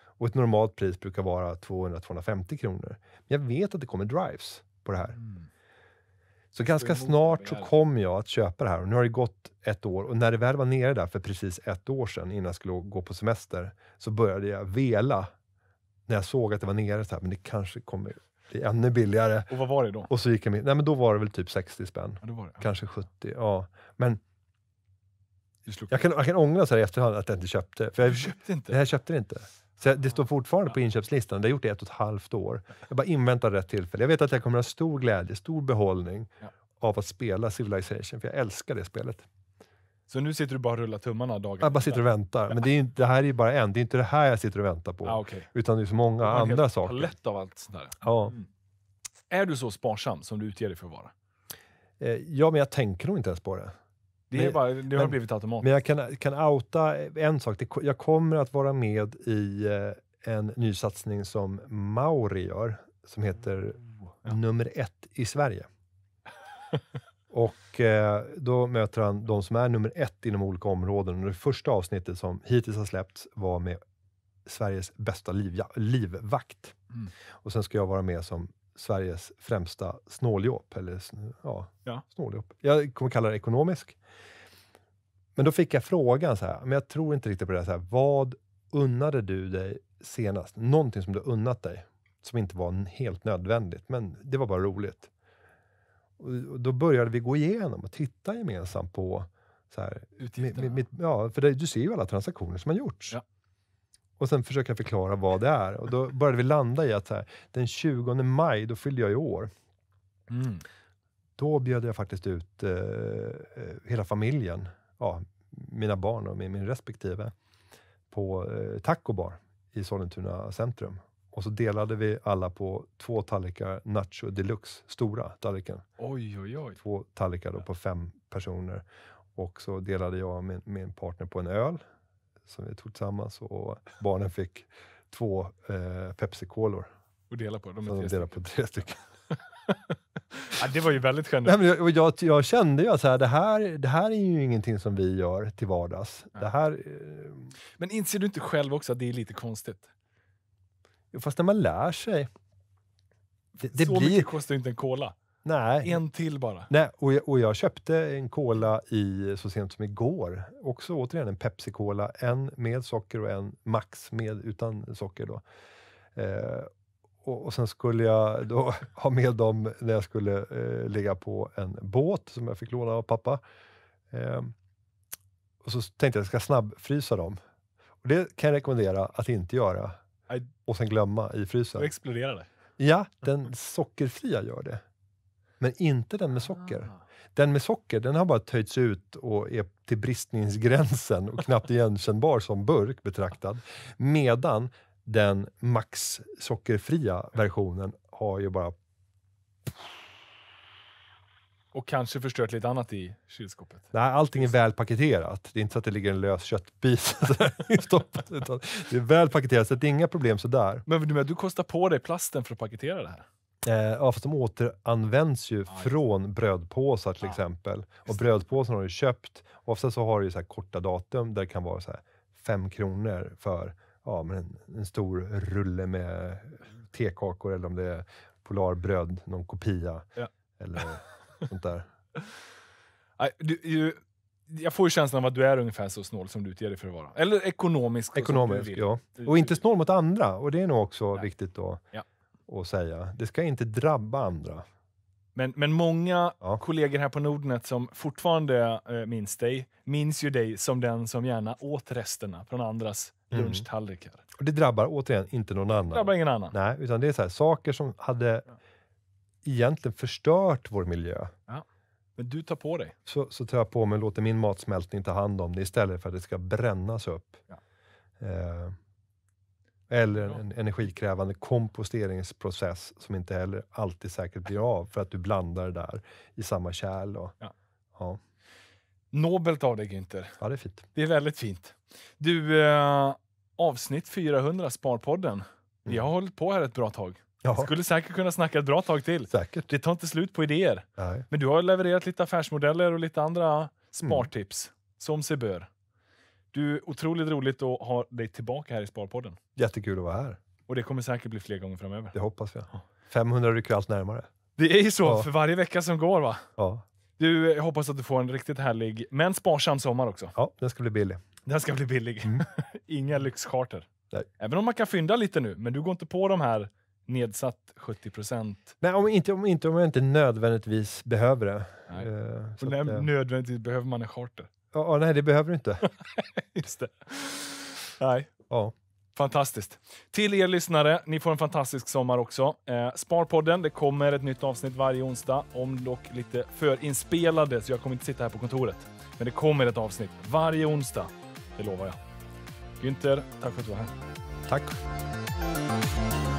Och ett normalt pris brukar vara 200-250 kronor. Men jag vet att det kommer drives på det här. Mm. Så ganska snart så kom jag att köpa det här och nu har det gått ett år och när det väl var nere där för precis ett år sedan innan jag skulle gå på semester så började jag vela när jag såg att det var nere. Så här, men det kanske kommer bli ännu billigare. Och vad var det då? Och så gick jag med, nej men då var det väl typ 60 spänn. Ja, det det. Kanske 70. Ja. Men jag kan, jag kan ångra så här i efterhand att jag inte köpte. För jag, du köpte inte? Nej, jag köpte det inte. Så det står fortfarande på inköpslistan. Det har gjort det i ett och ett halvt år. Jag bara inväntar rätt tillfälle. Jag vet att jag kommer ha stor glädje, stor behållning ja. av att spela Civilization, för jag älskar det spelet. Så nu sitter du bara och rullar tummarna dagarna? Jag bara sitter och väntar. Men det, är, det här är ju bara en. Det är inte det här jag sitter och väntar på. Ah, okay. Utan det är så många andra saker. lätt av allt sånt där. Ja. Mm. Är du så sparsam som du utger dig för att vara? Eh, ja, men jag tänker nog inte ens på det. Det, men, bara, det har men, blivit automatiskt. Men jag kan, kan outa en sak. Det, jag kommer att vara med i eh, en ny satsning som Mauri gör, som heter oh, ja. Nummer ett i Sverige. Och eh, då möter han de som är nummer ett inom olika områden. Och det första avsnittet som hittills har släppts var med Sveriges bästa liv, livvakt. Mm. Och sen ska jag vara med som Sveriges främsta snåljåp. Eller, ja, ja. snåljåp. Jag kommer kalla det ekonomisk. Men då fick jag frågan, så här, men jag tror inte riktigt på det, så här, vad unnade du dig senast? Någonting som du unnat dig, som inte var helt nödvändigt, men det var bara roligt. Och då började vi gå igenom och titta gemensamt på så här, mitt, mitt, ja, för det, du ser ju alla transaktioner som har gjorts. Ja. Och sen försöka förklara vad det är. Och då började vi landa i att här, den 20 maj, då fyllde jag i år. Mm. Då bjöd jag faktiskt ut eh, eh, hela familjen, ja, mina barn och min, min respektive, på eh, Bar i Sollentuna centrum. Och så delade vi alla på två tallrikar nacho deluxe, stora tallriken. Oj, oj, oj. Två tallrikar då på fem personer. Och så delade jag och min, min partner på en öl som vi tog tillsammans och barnen fick två eh, pepsi kolor Och dela på? De, är de delade på tre stycken. ja, det var ju väldigt generöst. Jag, jag, jag, kände ju att så här, det, här, det här är ju ingenting som vi gör till vardags. Ja. Det här, eh... Men inser du inte själv också att det är lite konstigt? Fast när man lär sig. Det, det Så blir... mycket kostar ju inte en cola. Nej. En till bara. Nej, och jag, och jag köpte en cola i, så sent som igår. Också återigen en Pepsi-cola. En med socker och en max med utan socker. Då. Eh, och, och, sen skulle jag då ha med dem när jag skulle eh, ligga på en båt som jag fick låna av pappa. Eh, och så tänkte jag att jag ska snabbfrysa dem. Och det kan jag rekommendera att inte göra. Och sen glömma i frysen. Då exploderar det. Ja, den sockerfria gör det. Men inte den med socker. Ah. Den med socker den har bara töjts ut och är till bristningsgränsen och knappt igenkännbar som burk betraktad. Medan den max sockerfria versionen har ju bara... Och kanske förstört lite annat i kylskåpet? Nej, allting är väl paketerat. Det är inte så att det ligger en lös köttbit stoppad, det är väl paketerat, så det är inga problem sådär. Men du, du kostar på dig plasten för att paketera det här? Eh, ja, fast de återanvänds ju Aj. från brödpåsar till ja. exempel. Och brödpåsarna har du köpt. Och ofta så har du så här korta datum där det kan vara så här 5 kronor för ja, men en, en stor rulle med tekakor eller om det är Polarbröd, någon kopia ja. eller sånt där. du, du, jag får ju känslan av att du är ungefär så snål som du utger dig för att vara. Eller ekonomisk. Ekonomisk, ja. Och inte snål mot andra. Och det är nog också Nej. viktigt då. Ja att säga. Det ska inte drabba andra. Men, men många ja. kollegor här på Nordnet som fortfarande eh, minns dig, minns ju dig som den som gärna åt resterna från andras mm. lunchtallrikar. Och det drabbar återigen inte någon annan. Det drabbar ingen annan. Nej, utan det är så här, saker som hade ja. egentligen förstört vår miljö. Ja. Men du tar på dig. Så, så tar jag på mig och låter min matsmältning ta hand om det istället för att det ska brännas upp. Ja. Eh, eller en, energikrävande komposteringsprocess som inte heller alltid säkert blir av för att du blandar det där i samma kärl. Och, ja. Ja. Nobelt av dig Günther. Ja, det är fint. Det är väldigt fint. Du, eh, avsnitt 400, Sparpodden. Vi mm. har hållit på här ett bra tag. Jaha. Skulle säkert kunna snacka ett bra tag till. Säkert. Det tar inte slut på idéer. Nej. Men du har levererat lite affärsmodeller och lite andra mm. spartips, mm. som sig bör. Du, otroligt roligt att ha dig tillbaka här i Sparpodden. Jättekul att vara här. Och det kommer säkert bli fler gånger framöver. Det hoppas jag. 500 rycker allt närmare. Det är ju så, ja. för varje vecka som går va? Ja. Du, jag hoppas att du får en riktigt härlig, men sparsam sommar också. Ja, den ska bli billig. Den ska bli billig. Mm. Inga lyxcharter. Nej. Även om man kan fynda lite nu, men du går inte på de här nedsatt 70 procent. Nej, om, inte, om, inte, om jag inte nödvändigtvis behöver det. Nej. Uh, att, nödvändigtvis behöver man en charter. Ja, nej, det behöver du inte. Just det. Nej. Ja. Fantastiskt. Till er lyssnare, ni får en fantastisk sommar också. Eh, Sparpodden, det kommer ett nytt avsnitt varje onsdag, om dock lite förinspelade, så jag kommer inte sitta här på kontoret. Men det kommer ett avsnitt varje onsdag, det lovar jag. Günther, tack för att du var här. Tack.